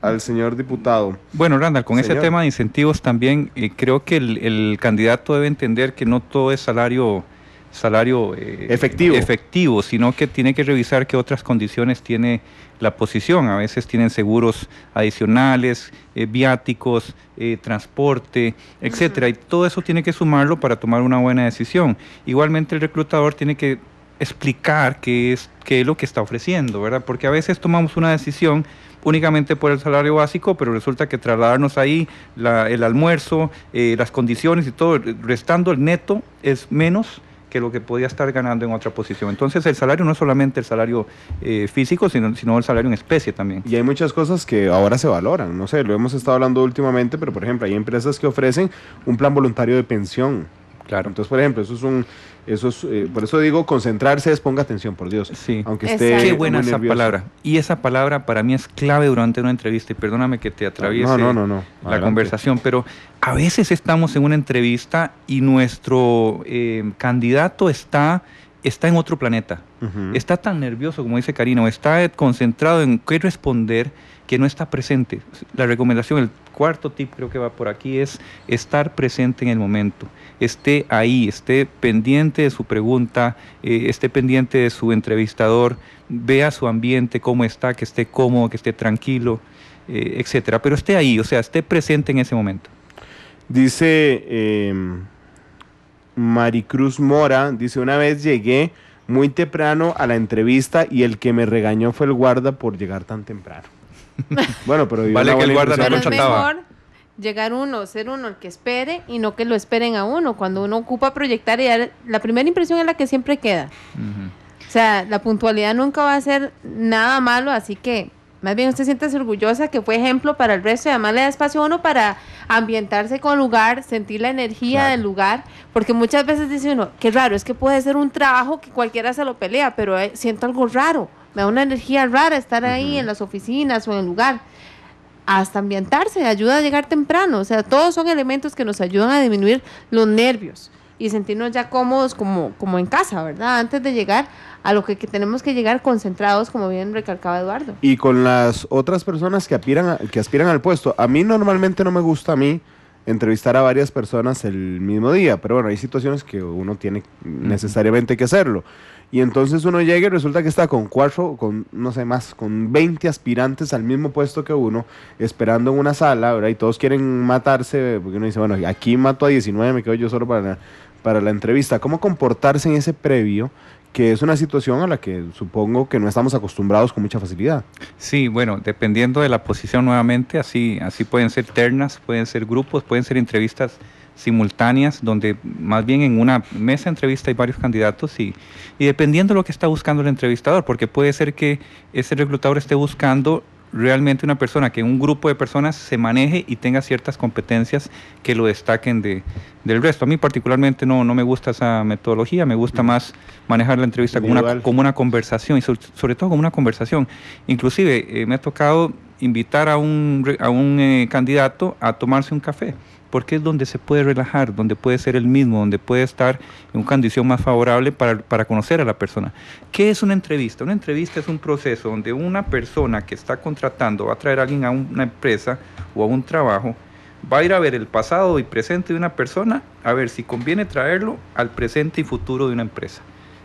al, señor diputado. Bueno, Randall, con ese tema de incentivos también eh, creo que el, el, candidato debe entender que no todo es salario salario eh, efectivo. sino que tiene que revisar qué otras condiciones tiene la posición. A veces tienen seguros adicionales, eh, viáticos, transporte, etcétera. Y todo eso tiene que sumarlo para tomar una buena decisión. Igualmente el reclutador tiene que explicar qué es, qué es lo que está ofreciendo, ¿verdad? Porque a veces tomamos una decisión únicamente por el salario básico, pero resulta que trasladarnos ahí el almuerzo, eh, las condiciones y todo, restando el neto es menos que lo que podía estar ganando en otra posición. Entonces el salario no es solamente el salario eh, físico, sino, sino el salario en especie también. Y hay muchas cosas que ahora se valoran, no sé, lo hemos estado hablando últimamente, pero por ejemplo hay empresas que ofrecen un plan voluntario de pensión. Claro. Entonces, por ejemplo, eso es un, eso es, eh, por eso digo, concentrarse es ponga atención, por Dios. Sí. Aunque esté Qué buena esa palabra. Y esa palabra para mí es clave durante una entrevista. Y perdóname que te atraviese la conversación, pero a veces estamos en una entrevista y nuestro eh, candidato está está en otro planeta. Está tan nervioso, como dice Karina, o está concentrado en qué responder que no está presente. La recomendación, el cuarto tip creo que va por aquí es estar presente en el momento. Esté ahí, esté pendiente de su pregunta, eh, esté pendiente de su entrevistador, vea su ambiente, cómo está, que esté cómodo, que esté tranquilo, eh, etcétera. Pero esté ahí, o sea, esté presente en ese momento. Dice em, Maricruz Mora, dice una vez llegué muy temprano a la entrevista y el que me regañó fue el guarda por llegar tan temprano. bueno, pero vale que el guarda Llegar uno, ser uno el que espere y no que lo esperen a uno. Cuando uno ocupa proyectar, y dar, la primera impresión es la que siempre queda. O sea, la puntualidad nunca va a ser nada malo, así que más bien usted siente orgullosa que fue ejemplo para el resto y además le da espacio a uno para ambientarse con lugar, sentir la energía del lugar, porque muchas veces dice uno, qué raro, es que puede ser un trabajo que cualquiera se lo pelea, pero eh, siento algo raro. Me da una energía rara estar ahí en las oficinas o en el lugar. Hasta ambientarse, ayuda a llegar temprano. O sea, todos son elementos que nos ayudan a disminuir los nervios y sentirnos ya cómodos como, como en casa, ¿verdad? Antes de llegar a lo que, tenemos que llegar concentrados, como bien recalcaba Eduardo. Y con las otras personas que aspiran, que aspiran al puesto. A mí normalmente no me gusta a mí entrevistar a varias personas el mismo día, pero bueno, hay situaciones que uno tiene necesariamente que hacerlo. Y entonces uno llega y resulta que está con cuatro, con no sé más, con 20 aspirantes al mismo puesto que uno, esperando en una sala, ¿verdad? Y todos quieren matarse, porque uno dice, bueno, aquí mato a 19, me quedo yo solo para para la entrevista. ¿Cómo comportarse en ese previo? que es una situación a la que supongo que no estamos acostumbrados con mucha facilidad. Sí, bueno, dependiendo de la posición nuevamente, así, así pueden ser ternas, pueden ser grupos, pueden ser entrevistas simultáneas, donde más bien en una mesa de entrevista hay varios candidatos y, dependiendo de lo que está buscando el entrevistador, porque puede ser que ese reclutador esté buscando realmente una persona, que un grupo de personas se maneje y tenga ciertas competencias que lo destaquen de, del resto. A mí particularmente no, no me gusta esa metodología, me gusta más manejar la entrevista como una, como una conversación, y sobre, todo como una conversación. Inclusive eh, me ha tocado invitar a un, a un eh, candidato a tomarse un café porque es donde se puede relajar, donde puede ser el mismo, donde puede estar en una condición más favorable para, para conocer a la persona. ¿Qué es una entrevista? Una entrevista es un proceso donde una persona que está contratando va a traer a alguien a una empresa o a un trabajo, va a ir a ver el pasado y presente de una persona, a ver si conviene traerlo al presente y futuro de una empresa.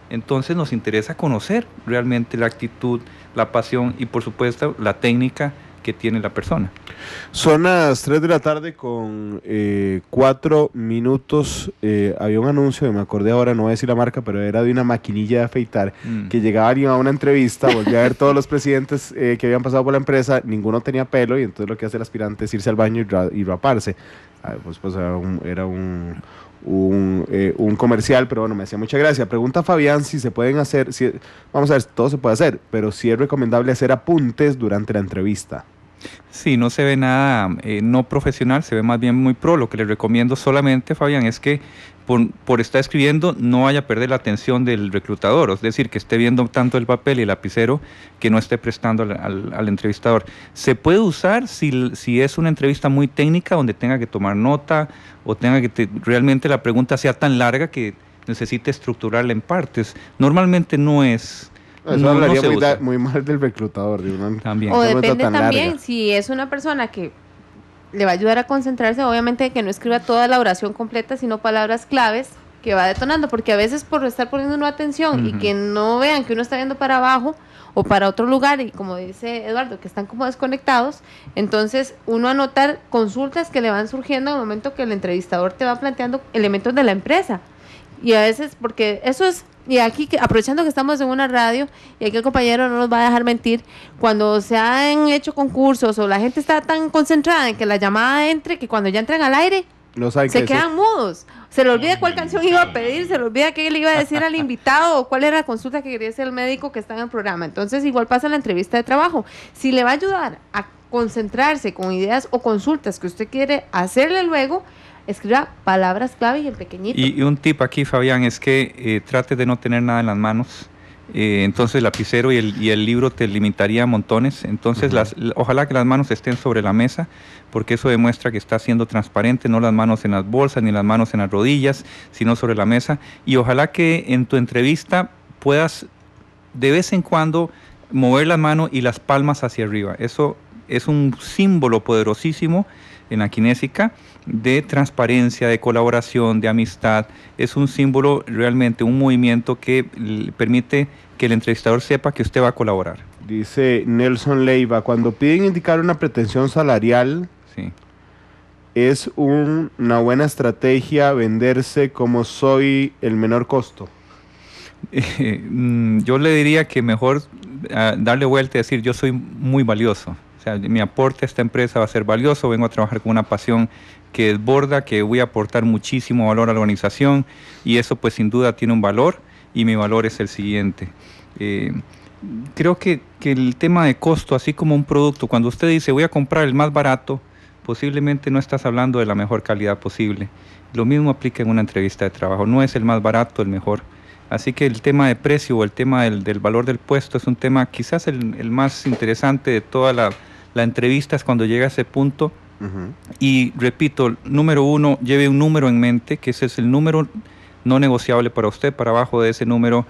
Entonces nos interesa conocer realmente la actitud, la pasión y por supuesto la técnica que tiene la persona. Son las 3 de la tarde con eh, 4 minutos. Eh, había un anuncio, me acordé ahora, no voy a decir la marca, pero era de una maquinilla de afeitar mm. que llegaba a una entrevista, Volví a ver todos los presidentes eh, que habían pasado por la empresa, ninguno tenía pelo y entonces lo que hace el aspirante es irse al baño y, raparse. Ah, pues, pues, era un eh, un, comercial, pero bueno, me hacía mucha gracia. Pregunta Fabián si se pueden hacer, si, vamos a ver, todo se puede hacer, pero si es recomendable hacer apuntes durante la entrevista. Sí, no se ve nada eh, no profesional, se ve más bien muy pro. Lo que le recomiendo solamente, Fabián, es que por, estar escribiendo no vaya a perder la atención del reclutador, es decir, que esté viendo tanto el papel y el lapicero que no esté prestando al, entrevistador. Se puede usar si, si, es una entrevista muy técnica donde tenga que tomar nota o tenga que realmente la pregunta sea tan larga que necesite estructurarla en partes. Normalmente no es... Eso no, hablaría muy, mal del reclutador. también. O depende también si es una persona que le va a ayudar a concentrarse, obviamente que no escriba toda la oración completa, sino palabras claves que va detonando, porque a veces por estar poniendo una atención y que no vean que uno está viendo para abajo o para otro lugar, y como dice Eduardo, que están como desconectados, entonces uno anotar consultas que le van surgiendo en el momento que el entrevistador te va planteando elementos de la empresa. Y a veces, porque eso es y aquí, aprovechando que estamos en una radio, y aquí el compañero no nos va a dejar mentir, cuando se han hecho concursos o la gente está tan concentrada en que la llamada entre, que cuando ya entran al aire, se quedan mudos. Se le olvida cuál mm. canción iba a pedir, se le olvida qué le iba a decir al invitado o cuál era la consulta que quería hacer el médico que está en el programa. Entonces, igual pasa la entrevista de trabajo. Si le va a ayudar a concentrarse con ideas o consultas que usted quiere hacerle luego, escriba palabras clave y el pequeñito. Y, un tip aquí, Fabián, es que eh, trate de no tener nada en las manos. Eh, entonces el lapicero y el, y el, libro te limitaría montones. Entonces las, ojalá que las manos estén sobre la mesa, porque eso demuestra que está siendo transparente, no las manos en las bolsas ni las manos en las rodillas, sino sobre la mesa. Y ojalá que en tu entrevista puedas de vez en cuando mover las manos y las palmas hacia arriba. Eso es un símbolo poderosísimo en la kinésica de transparencia, de colaboración, de amistad. Es un símbolo realmente, un movimiento que permite que el entrevistador sepa que usted va a colaborar. Dice Nelson Leiva, cuando piden indicar una pretensión salarial, es una buena estrategia venderse como soy el menor costo. Mm, yo le diría que mejor ah, darle vuelta y decir yo soy muy valioso. O sea, mi aporte a esta empresa va a ser valioso, vengo a trabajar con una pasión que desborda, que voy a aportar muchísimo valor a la organización y eso pues sin duda tiene un valor y mi valor es el siguiente. Eh, creo que, el tema de costo, así como un producto, cuando usted dice voy a comprar el más barato, posiblemente no estás hablando de la mejor calidad posible. Lo mismo aplica en una entrevista de trabajo, no es el más barato el mejor. Así que el tema de precio o el tema del, valor del puesto es un tema quizás el, más interesante de toda la, la entrevista, es cuando llega a ese punto y repito, número uno, lleve un número en mente, que ese es el número no negociable para usted, para abajo de ese número,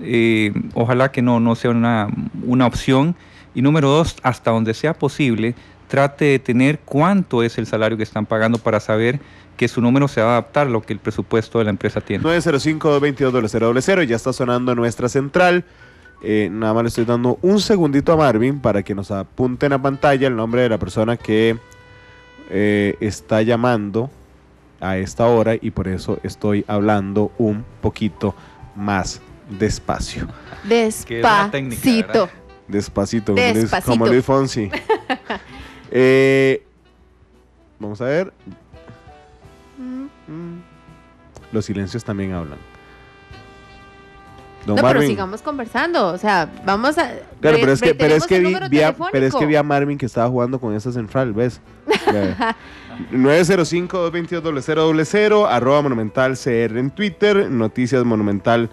eh, ojalá que no, no sea una, una opción. Y número dos, hasta donde sea posible, trate de tener cuánto es el salario que están pagando para saber que su número se va a adaptar a lo que el presupuesto de la empresa tiene. 905 22 ya está sonando nuestra central. Eh, nada más le estoy dando un segundito a Marvin para que nos apunte en la pantalla el nombre de la persona que eh, está llamando a esta hora y por eso estoy hablando un poquito más despacio. Despacito. Despacito, como Luis Fonsi. Eh, vamos a ver. Mm. Los silencios también hablan. Don no, pero sigamos conversando. O sea, vamos a. Claro, pero es que, pero es que, vi, a, pero es que vi Marvin que estaba jugando con esa central, ¿ves? 905-222-0000, arroba monumental CR en Twitter, Noticias Monumental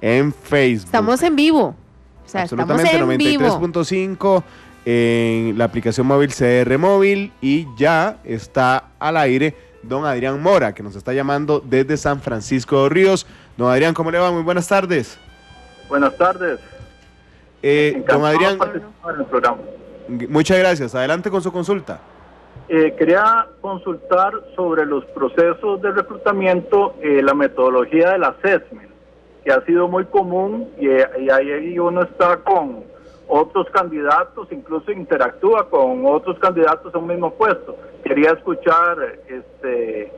en Facebook. Estamos en vivo. O sea, Absolutamente, 93.5 en la aplicación móvil CR Móvil y ya está al aire don Adrián Mora, que nos está llamando desde San Francisco de Ríos. Don Adrián, ¿cómo le va? Muy buenas tardes. Buenas tardes. Eh, don Adrián, muchas gracias. Adelante con su consulta. Eh, quería consultar sobre los procesos de reclutamiento, eh, la metodología del assessment, que ha sido muy común y, eh, ahí uno está con otros candidatos, incluso interactúa con otros candidatos en un mismo puesto. Quería escuchar este,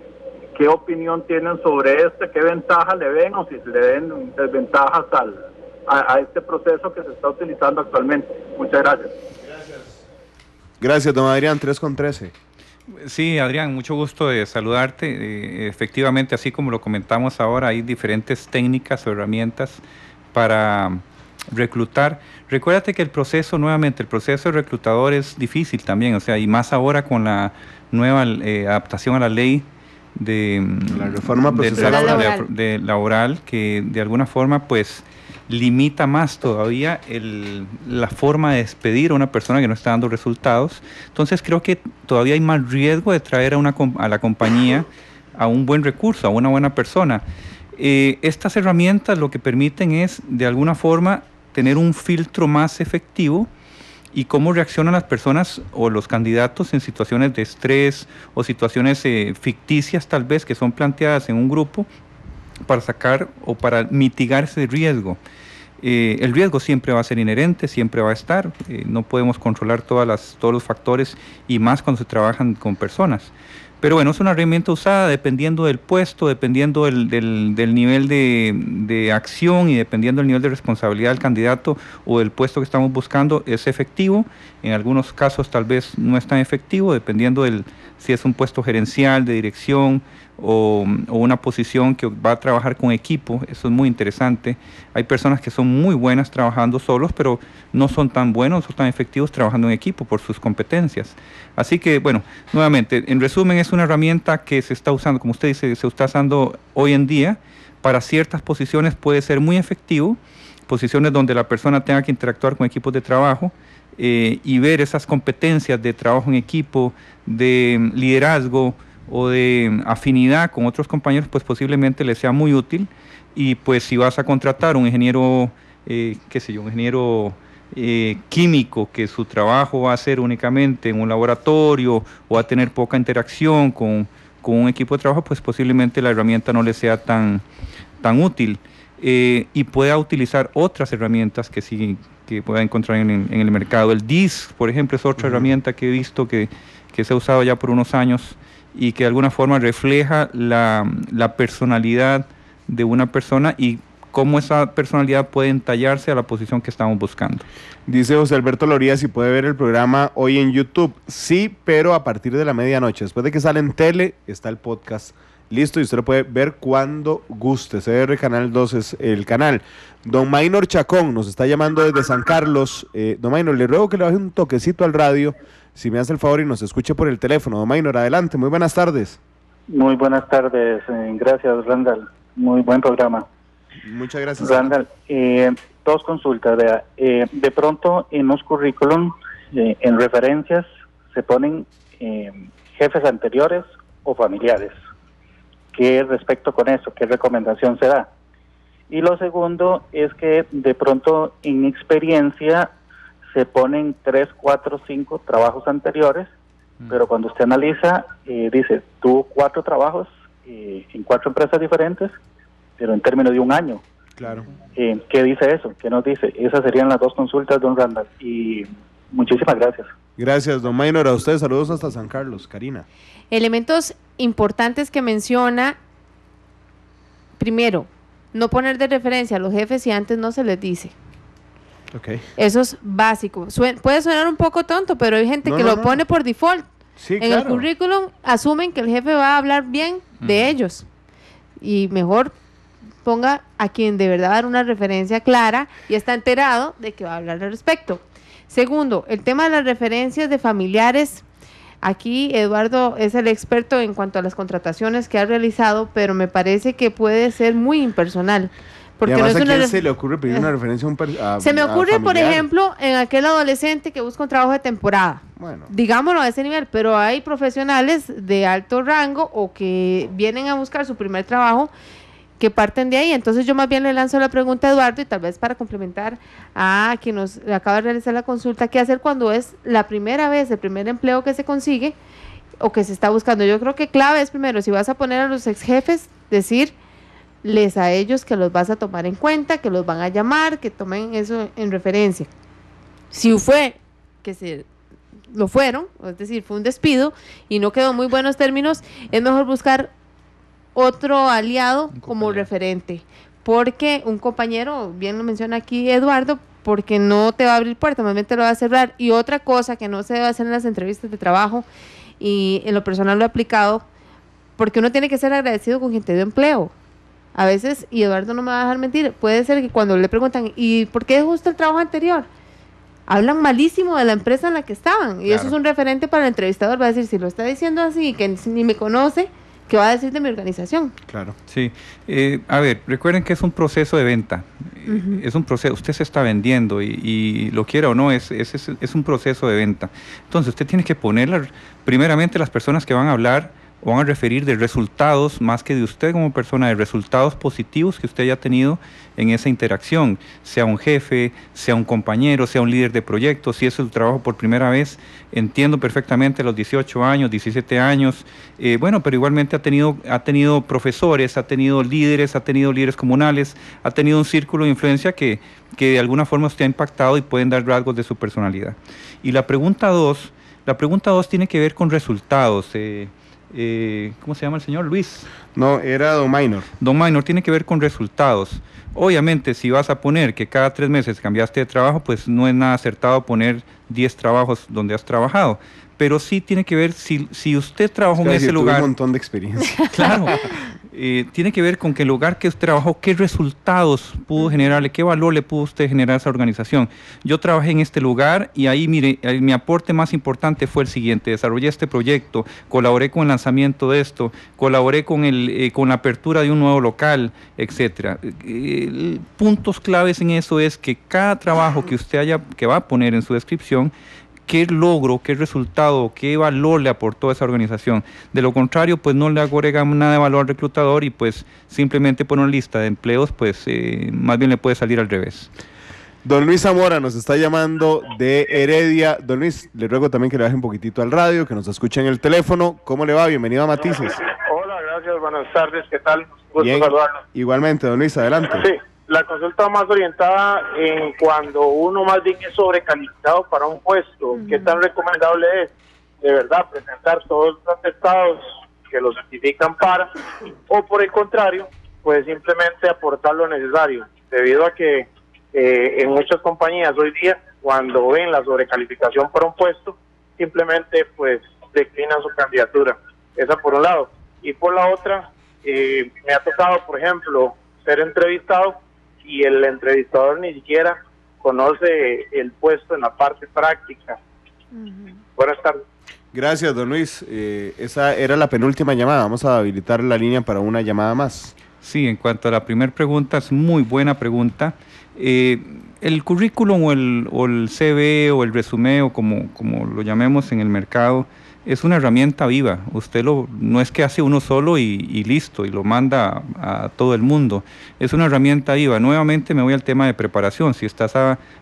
qué opinión tienen sobre este, qué ventaja le ven o si le ven desventajas al, a, este proceso que se está utilizando actualmente. Muchas gracias. Gracias. Gracias, don Adrián, 3 con 13. Sí, Adrián, mucho gusto de saludarte. Eh, efectivamente, así como lo comentamos ahora, hay diferentes técnicas o herramientas para reclutar. Recuérdate que el proceso, nuevamente, el proceso de reclutador es difícil también, o sea, y más ahora con la nueva eh, adaptación a la ley de la reforma procesal laboral. De, laboral, que de alguna forma, pues, limita más todavía la forma de despedir a una persona que no está dando resultados. Entonces creo que todavía hay más riesgo de traer a, la compañía a un buen recurso, a una buena persona. Eh, estas herramientas lo que permiten es, de alguna forma, tener un filtro más efectivo y cómo reaccionan las personas o los candidatos en situaciones de estrés o situaciones eh, ficticias tal vez que son planteadas en un grupo para sacar o para mitigar ese riesgo. Eh, el riesgo siempre va a ser inherente, siempre va a estar, eh, no podemos controlar todas las, todos los factores y más cuando se trabajan con personas. Pero bueno, es una herramienta usada dependiendo del puesto, dependiendo del, nivel de, acción y dependiendo del nivel de responsabilidad del candidato o del puesto que estamos buscando, es efectivo. En algunos casos tal vez no es tan efectivo, dependiendo del si es un puesto gerencial, de dirección o, o una posición que va a trabajar con equipo. Eso es muy interesante. Hay personas que son muy buenas trabajando solos, pero no son tan buenos o tan efectivos trabajando en equipo por sus competencias. Así que, bueno, nuevamente, en resumen, es una herramienta que se está usando, como usted dice, se está usando hoy en día. Para ciertas posiciones puede ser muy efectivo, posiciones donde la persona tenga que interactuar con equipos de trabajo eh, y ver esas competencias de trabajo en equipo, de liderazgo o de afinidad con otros compañeros, pues posiblemente le sea muy útil. Y pues si vas a contratar un ingeniero, eh, qué sé yo, un ingeniero eh, químico que su trabajo va a ser únicamente en un laboratorio o va a tener poca interacción con, un equipo de trabajo, pues posiblemente la herramienta no le sea tan, tan útil eh, y pueda utilizar otras herramientas que sí pueda encontrar en, el mercado. El DIS, por ejemplo, es otra herramienta que he visto que, se ha usado ya por unos años y que de alguna forma refleja la, la personalidad de una persona y cómo esa personalidad puede entallarse a la posición que estamos buscando. Dice José Alberto Loría si puede ver el programa hoy en YouTube. Sí, pero a partir de la medianoche. Después de que sale en tele, está el podcast listo y usted lo puede ver cuando guste. CR Canal 2 es el canal. Don Maynor Chacón nos está llamando desde San Carlos. Eh, don Maynor, le ruego que le baje un toquecito al radio, si me hace el favor y nos escuche por el teléfono. Don Maynor, adelante. Muy buenas tardes. Muy buenas tardes. Eh, gracias, Randall. Muy buen programa. Muchas gracias. Eh, dos consultas. Eh, de pronto en los currículum, eh, en referencias, se ponen jefes anteriores o familiares. ¿Qué respecto con eso? ¿Qué recomendación se da? Y lo segundo es que de pronto en experiencia se ponen tres, cuatro, cinco trabajos anteriores, mm. pero cuando usted analiza, dice, tuvo cuatro trabajos en cuatro empresas diferentes pero en términos de un año. Claro. Eh, ¿Qué dice eso? ¿Qué nos dice? Esas serían las dos consultas, don Randall. Y muchísimas gracias. Gracias, don Maynor. A ustedes saludos hasta San Carlos. Karina. Elementos importantes que menciona. Primero, no poner de referencia a los jefes si antes no se les dice. Okay. Eso es básico. puede sonar un poco tonto, pero hay gente que lo pone por default. Sí, en el currículum asumen que el jefe va a hablar bien de mm. ellos. Y mejor ponga a quien de verdad dar una referencia clara y está enterado de que va a hablar al respecto. Segundo, el tema de las referencias de familiares. Aquí Eduardo es el experto en cuanto a las contrataciones que ha realizado, pero me parece que puede ser muy impersonal. Porque no se le ocurre pedir una eh. referencia a un Se me ocurre, por ejemplo, en aquel adolescente que busca un trabajo de temporada. Bueno. Digámoslo a ese nivel, pero hay profesionales de alto rango o que vienen a buscar su primer trabajo que parten de ahí. Entonces yo más bien le lanzo la pregunta a Eduardo y tal vez para complementar a quien nos acaba de realizar la consulta, ¿qué hacer cuando es la primera vez, el primer empleo que se consigue o que se está buscando? Yo creo que clave es primero, si vas a poner a los ex jefes, decirles a ellos que los vas a tomar en cuenta, que los van a llamar, que tomen eso en referencia. Si fue que se lo fueron, es decir, fue un despido y no quedó muy buenos términos, es mejor buscar otro aliado como referente. Porque un compañero, bien lo menciona aquí Eduardo, porque no te va a abrir puerta, más te lo va a cerrar. Y otra cosa que no se debe hacer en las entrevistas de trabajo, y en lo personal lo he aplicado, porque uno tiene que ser agradecido con gente de empleo. A veces, y Eduardo no me va a dejar mentir, puede ser que cuando le preguntan, ¿y por qué justo el trabajo anterior? Hablan malísimo de la empresa en la que estaban. Y eso es un referente para el entrevistador. Va a decir, si lo está diciendo así, que ni me conoce, ¿Qué va a decir de mi organización? Claro, sí. Eh, a ver, recuerden que es un proceso de venta. Es un proceso, usted se está vendiendo y, lo quiera o no, es, es, es, un proceso de venta. Entonces, usted tiene que poner, primeramente, las personas que van a hablar van a referir de resultados más que de usted como persona, de resultados positivos que usted haya tenido en esa interacción, sea un jefe, sea un compañero, sea un líder de proyecto, si es su trabajo por primera vez, entiendo perfectamente los 18 años, 17 años, eh, bueno, pero igualmente ha tenido, ha tenido profesores, ha tenido líderes, ha tenido líderes comunales, ha tenido un círculo de influencia que, de alguna forma usted ha impactado y pueden dar rasgos de su personalidad. Y la pregunta dos, la pregunta dos tiene que ver con resultados. Eh, eh, ¿cómo se llama el señor? Luis. No, era Don Minor. Don Minor tiene que ver con resultados. Obviamente, si vas a poner que cada tres meses cambiaste de trabajo, pues no es nada acertado poner 10 trabajos donde has trabajado. Pero sí tiene que ver si, si usted trabajó en ese lugar. un montón de experiencia. Claro, eh, tiene que ver con que el lugar que usted trabajó, qué resultados pudo generarle, qué valor le pudo usted generar a esa organización. Yo trabajé en este lugar y ahí, mire, eh, mi aporte más importante fue el siguiente, desarrollé este proyecto, colaboré con el lanzamiento de esto, colaboré con, eh, con la apertura de un nuevo local, etc. puntos claves en eso es que cada trabajo que usted haya, que va a poner en su descripción, qué logro, qué resultado, qué valor le aportó a esa organización. De lo contrario, pues no le agrega nada de valor al reclutador y pues simplemente por una lista de empleos, pues eh, más bien le puede salir al revés. Don Luis Zamora nos está llamando de Heredia. Don Luis, le ruego también que le baje un poquitito al radio, que nos escuche en el teléfono. ¿Cómo le va? Bienvenido a Matices. Hola, gracias, buenas tardes, ¿qué tal? Igualmente, don Luis, adelante la consulta más orientada en cuando uno más bien es sobrecalificado para un puesto, qué tan recomendable es de verdad presentar todos los atestados que lo certifican para, o por el contrario, pues simplemente aportar lo necesario, debido a que eh, en muchas compañías hoy día, cuando ven la sobrecalificación para un puesto, simplemente pues declinan su candidatura. Esa por un lado. Y por la otra, eh, me ha tocado, por ejemplo, ser entrevistado y el entrevistador ni siquiera conoce el puesto en la parte práctica. Buenas tardes. Gracias, don Luis. Eh, esa era la penúltima llamada. Vamos a habilitar la línea para una llamada más. Sí, en cuanto a la primera pregunta, es muy buena pregunta. Eh, el currículum o el, o el CV o el resumen o como, como lo llamemos en el mercado, es una herramienta viva. Usted lo, no es que hace uno solo y, listo y lo manda a, todo el mundo. Es una herramienta viva. Nuevamente me voy al tema de preparación. Si estás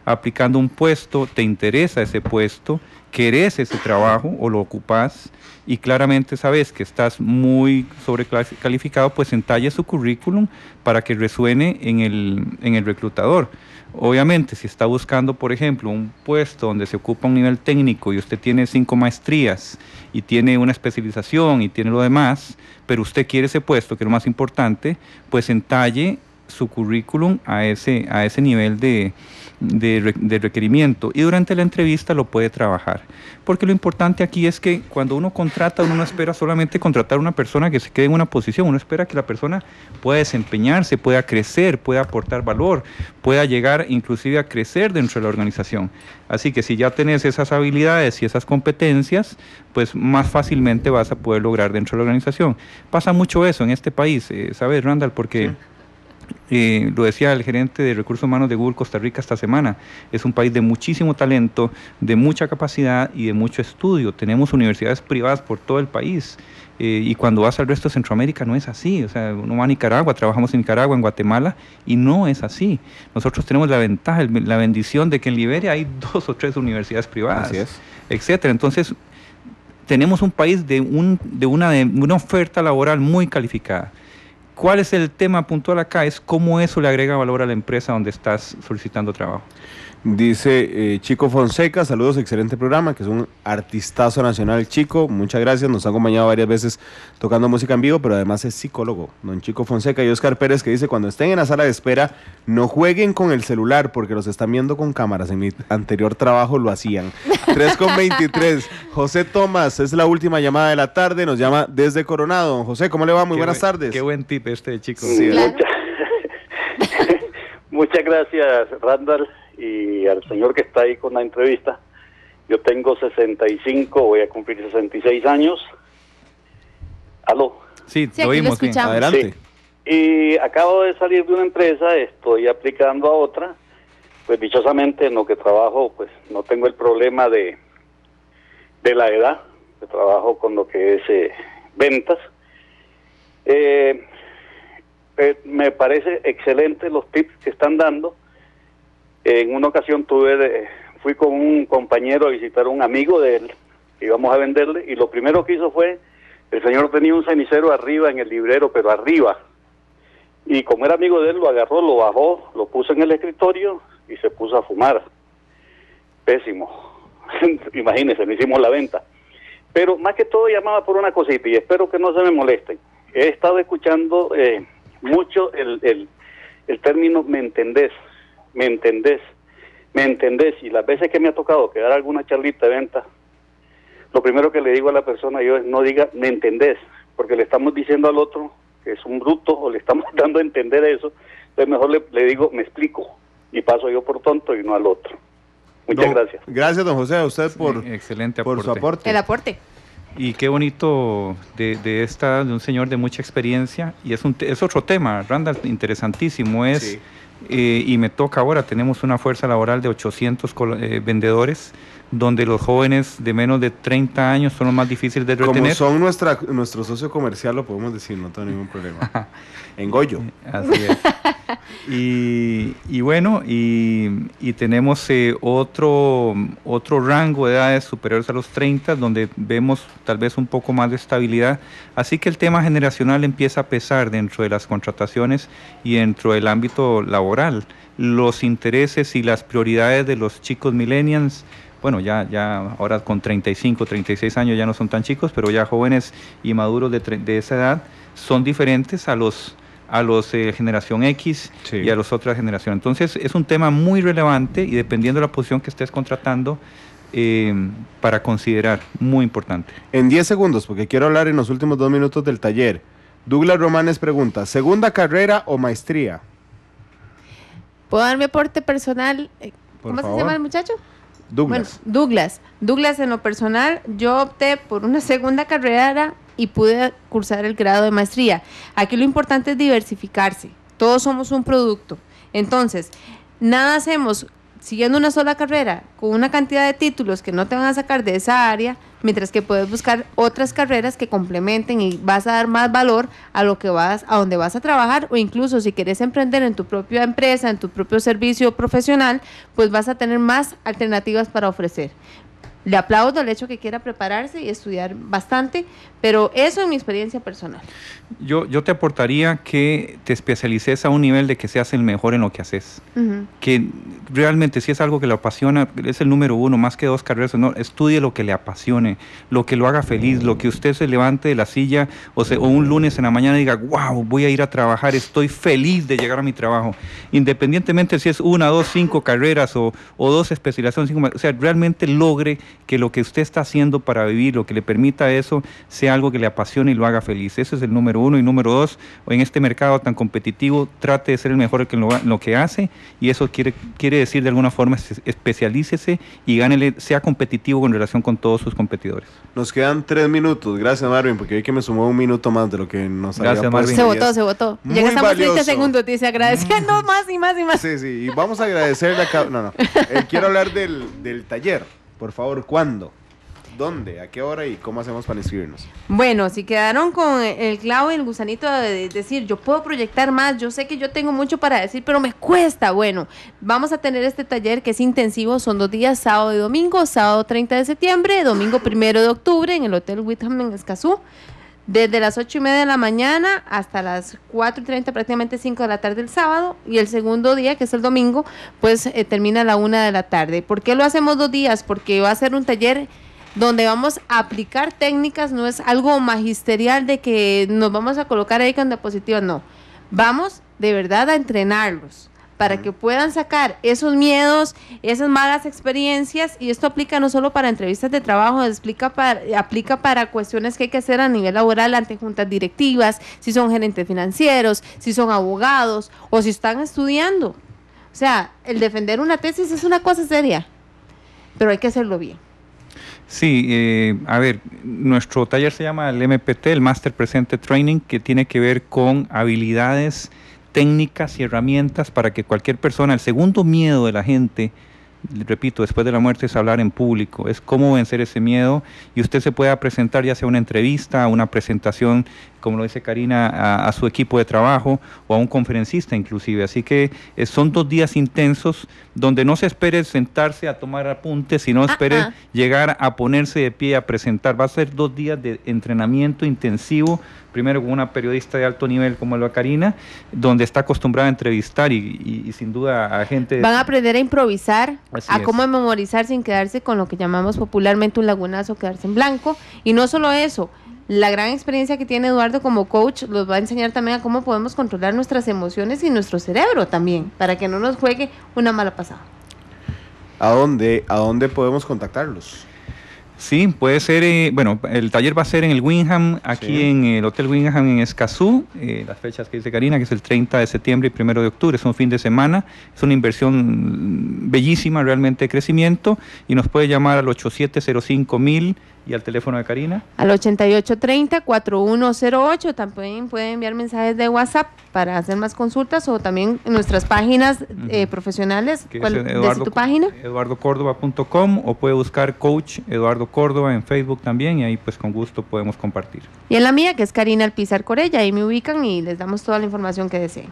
aplicando un puesto, te interesa ese puesto, querés ese trabajo o lo ocupás y claramente sabes que estás muy sobrecalificado, pues entalle su currículum para que resuene en el, en el reclutador. Obviamente, si está buscando, por ejemplo, un puesto donde se ocupa un nivel técnico y usted tiene cinco maestrías y tiene una especialización y tiene lo demás, pero usted quiere ese puesto, que es lo más importante, pues entalle su currículum a ese, a ese nivel de, de, requerimiento y durante la entrevista lo puede trabajar. Porque lo importante aquí es que cuando uno contrata, uno no espera solamente contratar una persona que se quede en una posición, uno espera que la persona pueda desempeñarse, pueda crecer, pueda aportar valor, pueda llegar inclusive a crecer dentro de la organización. Así que si ya tenés esas habilidades y esas competencias, pues más fácilmente vas a poder lograr dentro de la organización. Pasa mucho eso en este país, eh, ¿sabes, Randall? Porque... Eh, lo decía el gerente de recursos humanos de Google Costa Rica esta semana, es un país de muchísimo talento, de mucha capacidad y de mucho estudio. Tenemos universidades privadas por todo el país. Eh, y cuando vas al resto de Centroamérica no es así. O sea, uno va a Nicaragua, trabajamos en Nicaragua, en Guatemala, y no es así. Nosotros tenemos la ventaja, la bendición de que en Liberia hay dos o tres universidades privadas, etcétera. Entonces, tenemos un país de, un, de, una, de una oferta laboral muy calificada. ¿Cuál es el tema puntual acá? Es cómo eso le agrega valor a la empresa donde estás solicitando trabajo. Dice eh, Chico Fonseca, saludos, excelente programa, que es un artistazo nacional, Chico. Muchas gracias, nos ha acompañado varias veces tocando música en vivo, pero además es psicólogo. Don Chico Fonseca y Oscar Pérez que dice, cuando estén en la sala de espera, no jueguen con el celular porque los están viendo con cámaras. En mi anterior trabajo lo hacían. 3 con 23. José Tomás, es la última llamada de la tarde, nos llama desde Coronado. José, ¿cómo le va? Muy buenas tardes. Qué buen tip este, Chico. Muchas gracias, Randall y al señor que está ahí con la entrevista. Yo tengo 65, voy a cumplir 66 años. ¿Aló? Sí, lo vimos adelante. Y acabo de salir de una empresa, estoy aplicando a otra. Pues dichosamente en lo que trabajo, pues no tengo el problema de, de la edad, trabajo con lo que es eh, ventas. Eh, eh, me parece excelente los tips que están dando en una ocasión tuve de, fui con un compañero a visitar a un amigo de él, íbamos a venderle, y lo primero que hizo fue, el señor tenía un cenicero arriba en el librero, pero arriba. Y como era amigo de él, lo agarró, lo bajó, lo puso en el escritorio y se puso a fumar. Pésimo. Imagínense, no hicimos la venta. Pero más que todo llamaba por una cosita y espero que no se me molesten. He estado escuchando eh, mucho el, el, el término me entendés ¿me entendés? ¿Me entendés? Y las veces que me ha tocado quedar alguna charlita de venta, lo primero que le digo a la persona yo es no diga, ¿me entendés? Porque le estamos diciendo al otro que es un bruto o le estamos dando a entender eso. Entonces mejor le, digo, me explico. Y paso yo por tonto y no al otro. Muchas gracias. Gracias, don José, a usted por, excelente por su aporte. El aporte. Y qué bonito de, de, esta, de un señor de mucha experiencia. Y es, un, es otro tema, Randall, interesantísimo. Es eh, y me toca ahora, tenemos una fuerza laboral de 800 eh, vendedores donde los jóvenes de menos de 30 años son los más difíciles de retener. Como son nuestra, nuestro socio comercial, lo podemos decir, no tengo ningún problema. en Así es. y, bueno, y, tenemos eh, otro, otro rango de edades superiores a los 30, donde vemos tal vez un poco más de estabilidad. Así que el tema generacional empieza a pesar dentro de las contrataciones y dentro del ámbito laboral. Los intereses y las prioridades de los chicos millennials bueno, ya, ya ahora con 35, 36 años ya no son tan chicos, pero ya jóvenes y maduros de, de esa edad son diferentes a los a los eh, generación X y a los otras generaciones. Entonces es un tema muy relevante y dependiendo de la posición que estés contratando, eh, para considerar, muy importante. En 10 segundos, porque quiero hablar en los últimos dos minutos del taller. Douglas Romanes pregunta, ¿segunda carrera o maestría? ¿Puedo dar mi aporte personal? ¿Cómo se llama el muchacho? Douglas. Bueno, Douglas. Douglas, en lo personal, yo opté por una segunda carrera y pude cursar el grado de maestría. Aquí lo importante es diversificarse. Todos somos un producto. Entonces, nada hacemos siguiendo una sola carrera con una cantidad de títulos que no te van a sacar de esa área, mientras que puedes buscar otras carreras que complementen y vas a dar más valor a lo que vas a donde vas a trabajar o incluso si quieres emprender en tu propia empresa, en tu propio servicio profesional, pues vas a tener más alternativas para ofrecer. Le aplaudo el hecho que quiera prepararse y estudiar bastante, pero eso es mi experiencia personal. Yo, yo te aportaría que te especialices a un nivel de que seas el mejor en lo que haces. Que realmente si es algo que le apasiona, es el número uno, más que dos carreras, no, estudie lo que le apasione, lo que lo haga feliz, lo que usted se levante de la silla o, un lunes en la mañana diga, wow, voy a ir a trabajar, estoy feliz de llegar a mi trabajo. Independientemente si es una, dos, cinco carreras o, o dos especializaciones, o sea, realmente logre que lo que usted está haciendo para vivir, lo que le permita eso, sea algo que le apasione y lo haga feliz. Ese es el número uno. Y número dos, en este mercado tan competitivo, trate de ser el mejor en lo, que hace. Y eso quiere, quiere decir de alguna forma especialícese y gánele, sea competitivo con relación con todos sus competidores. Nos quedan tres minutos. Gracias, Marvin, porque hay que me sumó un minuto más de lo que nos Gracias, Marvin. Se votó, se votó. Llegamos valioso. 30 segundos, dice, agradeciendo mm. más y más y más. Sí, sí. Y vamos a agradecerle a No, no. Eh, quiero hablar del taller. Por favor, ¿cuándo? ¿Dónde? ¿A qué hora y cómo hacemos para inscribirnos? Bueno, si quedaron con el clavo y el gusanito de decir, yo puedo proyectar más, yo sé que yo tengo mucho para decir, pero me cuesta. Bueno, vamos a tener este taller que es intensivo, son dos días, sábado y domingo, sábado 30 de septiembre, domingo 1 de octubre en el Hotel Whitham en Escazú desde las 8 y media de la mañana hasta las 4 y 30, prácticamente 5 de la tarde el sábado, y el segundo día, que es el domingo, pues eh, termina a la 1 de la tarde. ¿Por qué lo hacemos dos días? Porque va a ser un taller donde vamos a aplicar técnicas, no es algo magisterial de que nos vamos a colocar ahí con diapositivas, no. Vamos de verdad a entrenarlos para que puedan sacar esos miedos, esas malas experiencias, y esto aplica no solo para entrevistas de trabajo, explica aplica para cuestiones que hay que hacer a nivel laboral ante juntas directivas, si son gerentes financieros, si son abogados o si están estudiando. O sea, el defender una tesis es una cosa seria, pero hay que hacerlo bien. Sí, eh, a ver, nuestro taller se llama el MPT, el Master Presente Training, que tiene que ver con habilidades, técnicas y herramientas para que cualquier persona, el segundo miedo de la gente, repito, después de la muerte es hablar en público, es cómo vencer ese miedo y usted se pueda presentar ya sea una entrevista, una presentación como lo dice Karina, a, su equipo de trabajo o a un conferencista inclusive. Así que eh, son dos días intensos donde no se espere sentarse a tomar apuntes, sino ah, espere ah. llegar a ponerse de pie, a presentar. Va a ser dos días de entrenamiento intensivo, primero con una periodista de alto nivel como lo Karina, donde está acostumbrada a entrevistar y, sin duda a gente... Van a aprender a improvisar, a cómo memorizar sin quedarse con lo que llamamos popularmente un lagunazo, quedarse en blanco. Y no solo eso, la gran experiencia que tiene Eduardo como coach los va a enseñar también a cómo podemos controlar nuestras emociones y nuestro cerebro también, para que no nos juegue una mala pasada. ¿A dónde, a dónde podemos contactarlos? Sí, puede ser, eh, bueno, el taller va a ser en el Wingham, aquí en el Hotel Wingham en Escazú, eh, las fechas que dice Karina, que es el 30 de septiembre y 1 de octubre, es un fin de semana, es una inversión bellísima, realmente de crecimiento, y nos puede llamar al 8705000 y al teléfono de Karina. Al 8830-4108 también puede enviar mensajes de WhatsApp para hacer más consultas o también en nuestras páginas eh, profesionales. ¿Cuál es tu página? eduardocórdoba.com o puede buscar Coach Eduardo Córdoba en Facebook también y ahí pues con gusto podemos compartir. Y en la mía que es Karina Alpizar Corella, ahí me ubican y les damos toda la información que deseen.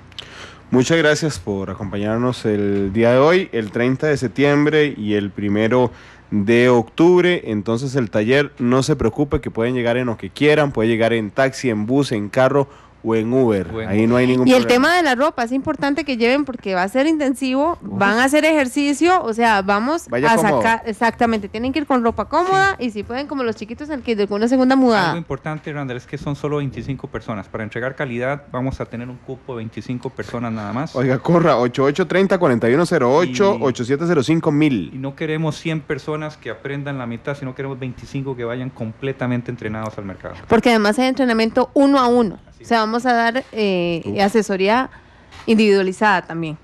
Muchas gracias por acompañarnos el día de hoy, el 30 de septiembre y el primero de octubre. Entonces el taller, no se preocupe que pueden llegar en lo que quieran, puede llegar en taxi, en bus, en carro o en Uber. Ahí no hay ningún problema. Y el tema de la ropa es importante que lleven porque va a ser intensivo, van a hacer ejercicio, o sea, vamos a sacar. Exactamente, tienen que ir con ropa cómoda y si pueden, como los chiquitos, el que una segunda mudada. Algo importante, Randall, es que son solo 25 personas. Para entregar calidad, vamos a tener un cupo de 25 personas nada más. Oiga, corra, 8830-4108, 8705 mil. Y no queremos 100 personas que aprendan la mitad, sino queremos 25 que vayan completamente entrenados al mercado. Porque además es entrenamiento uno a uno. O sea, vamos a dar eh, asesoría individualizada también.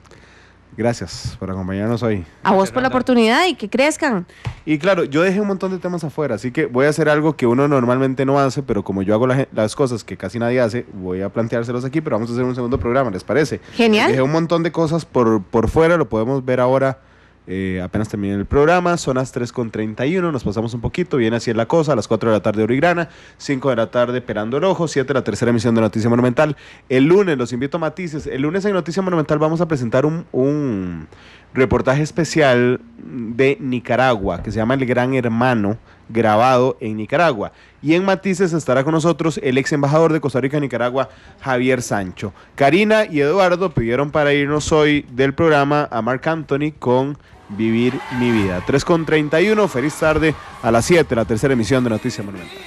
Gracias por acompañarnos hoy. A vos por la oportunidad y que crezcan. Y claro, yo dejé un montón de temas afuera, así que voy a hacer algo que uno normalmente no hace, pero como yo hago las cosas que casi nadie hace, voy a planteárselos aquí, pero vamos a hacer un segundo programa, ¿les parece? Genial. Dejé un montón de cosas por, por fuera, lo podemos ver ahora eh, apenas terminé el programa, son las 3.31, nos pasamos un poquito, viene así la cosa, a las 4 de la tarde Origrana, 5 de la tarde Perando el Ojo, 7 la tercera emisión de Noticia Monumental. El lunes, los invito a matices, el lunes en Noticia Monumental vamos a presentar un reportaje especial de Nicaragua, que se llama El Gran Hermano, grabado en Nicaragua. Y en Matices estará con nosotros el ex embajador de Costa Rica en Nicaragua, Javier Sancho. Karina y Eduardo pidieron para irnos hoy del programa a Mark Anthony con Vivir mi vida. 3 con 31, feliz tarde a las 7, la tercera emisión de Noticias Monumental.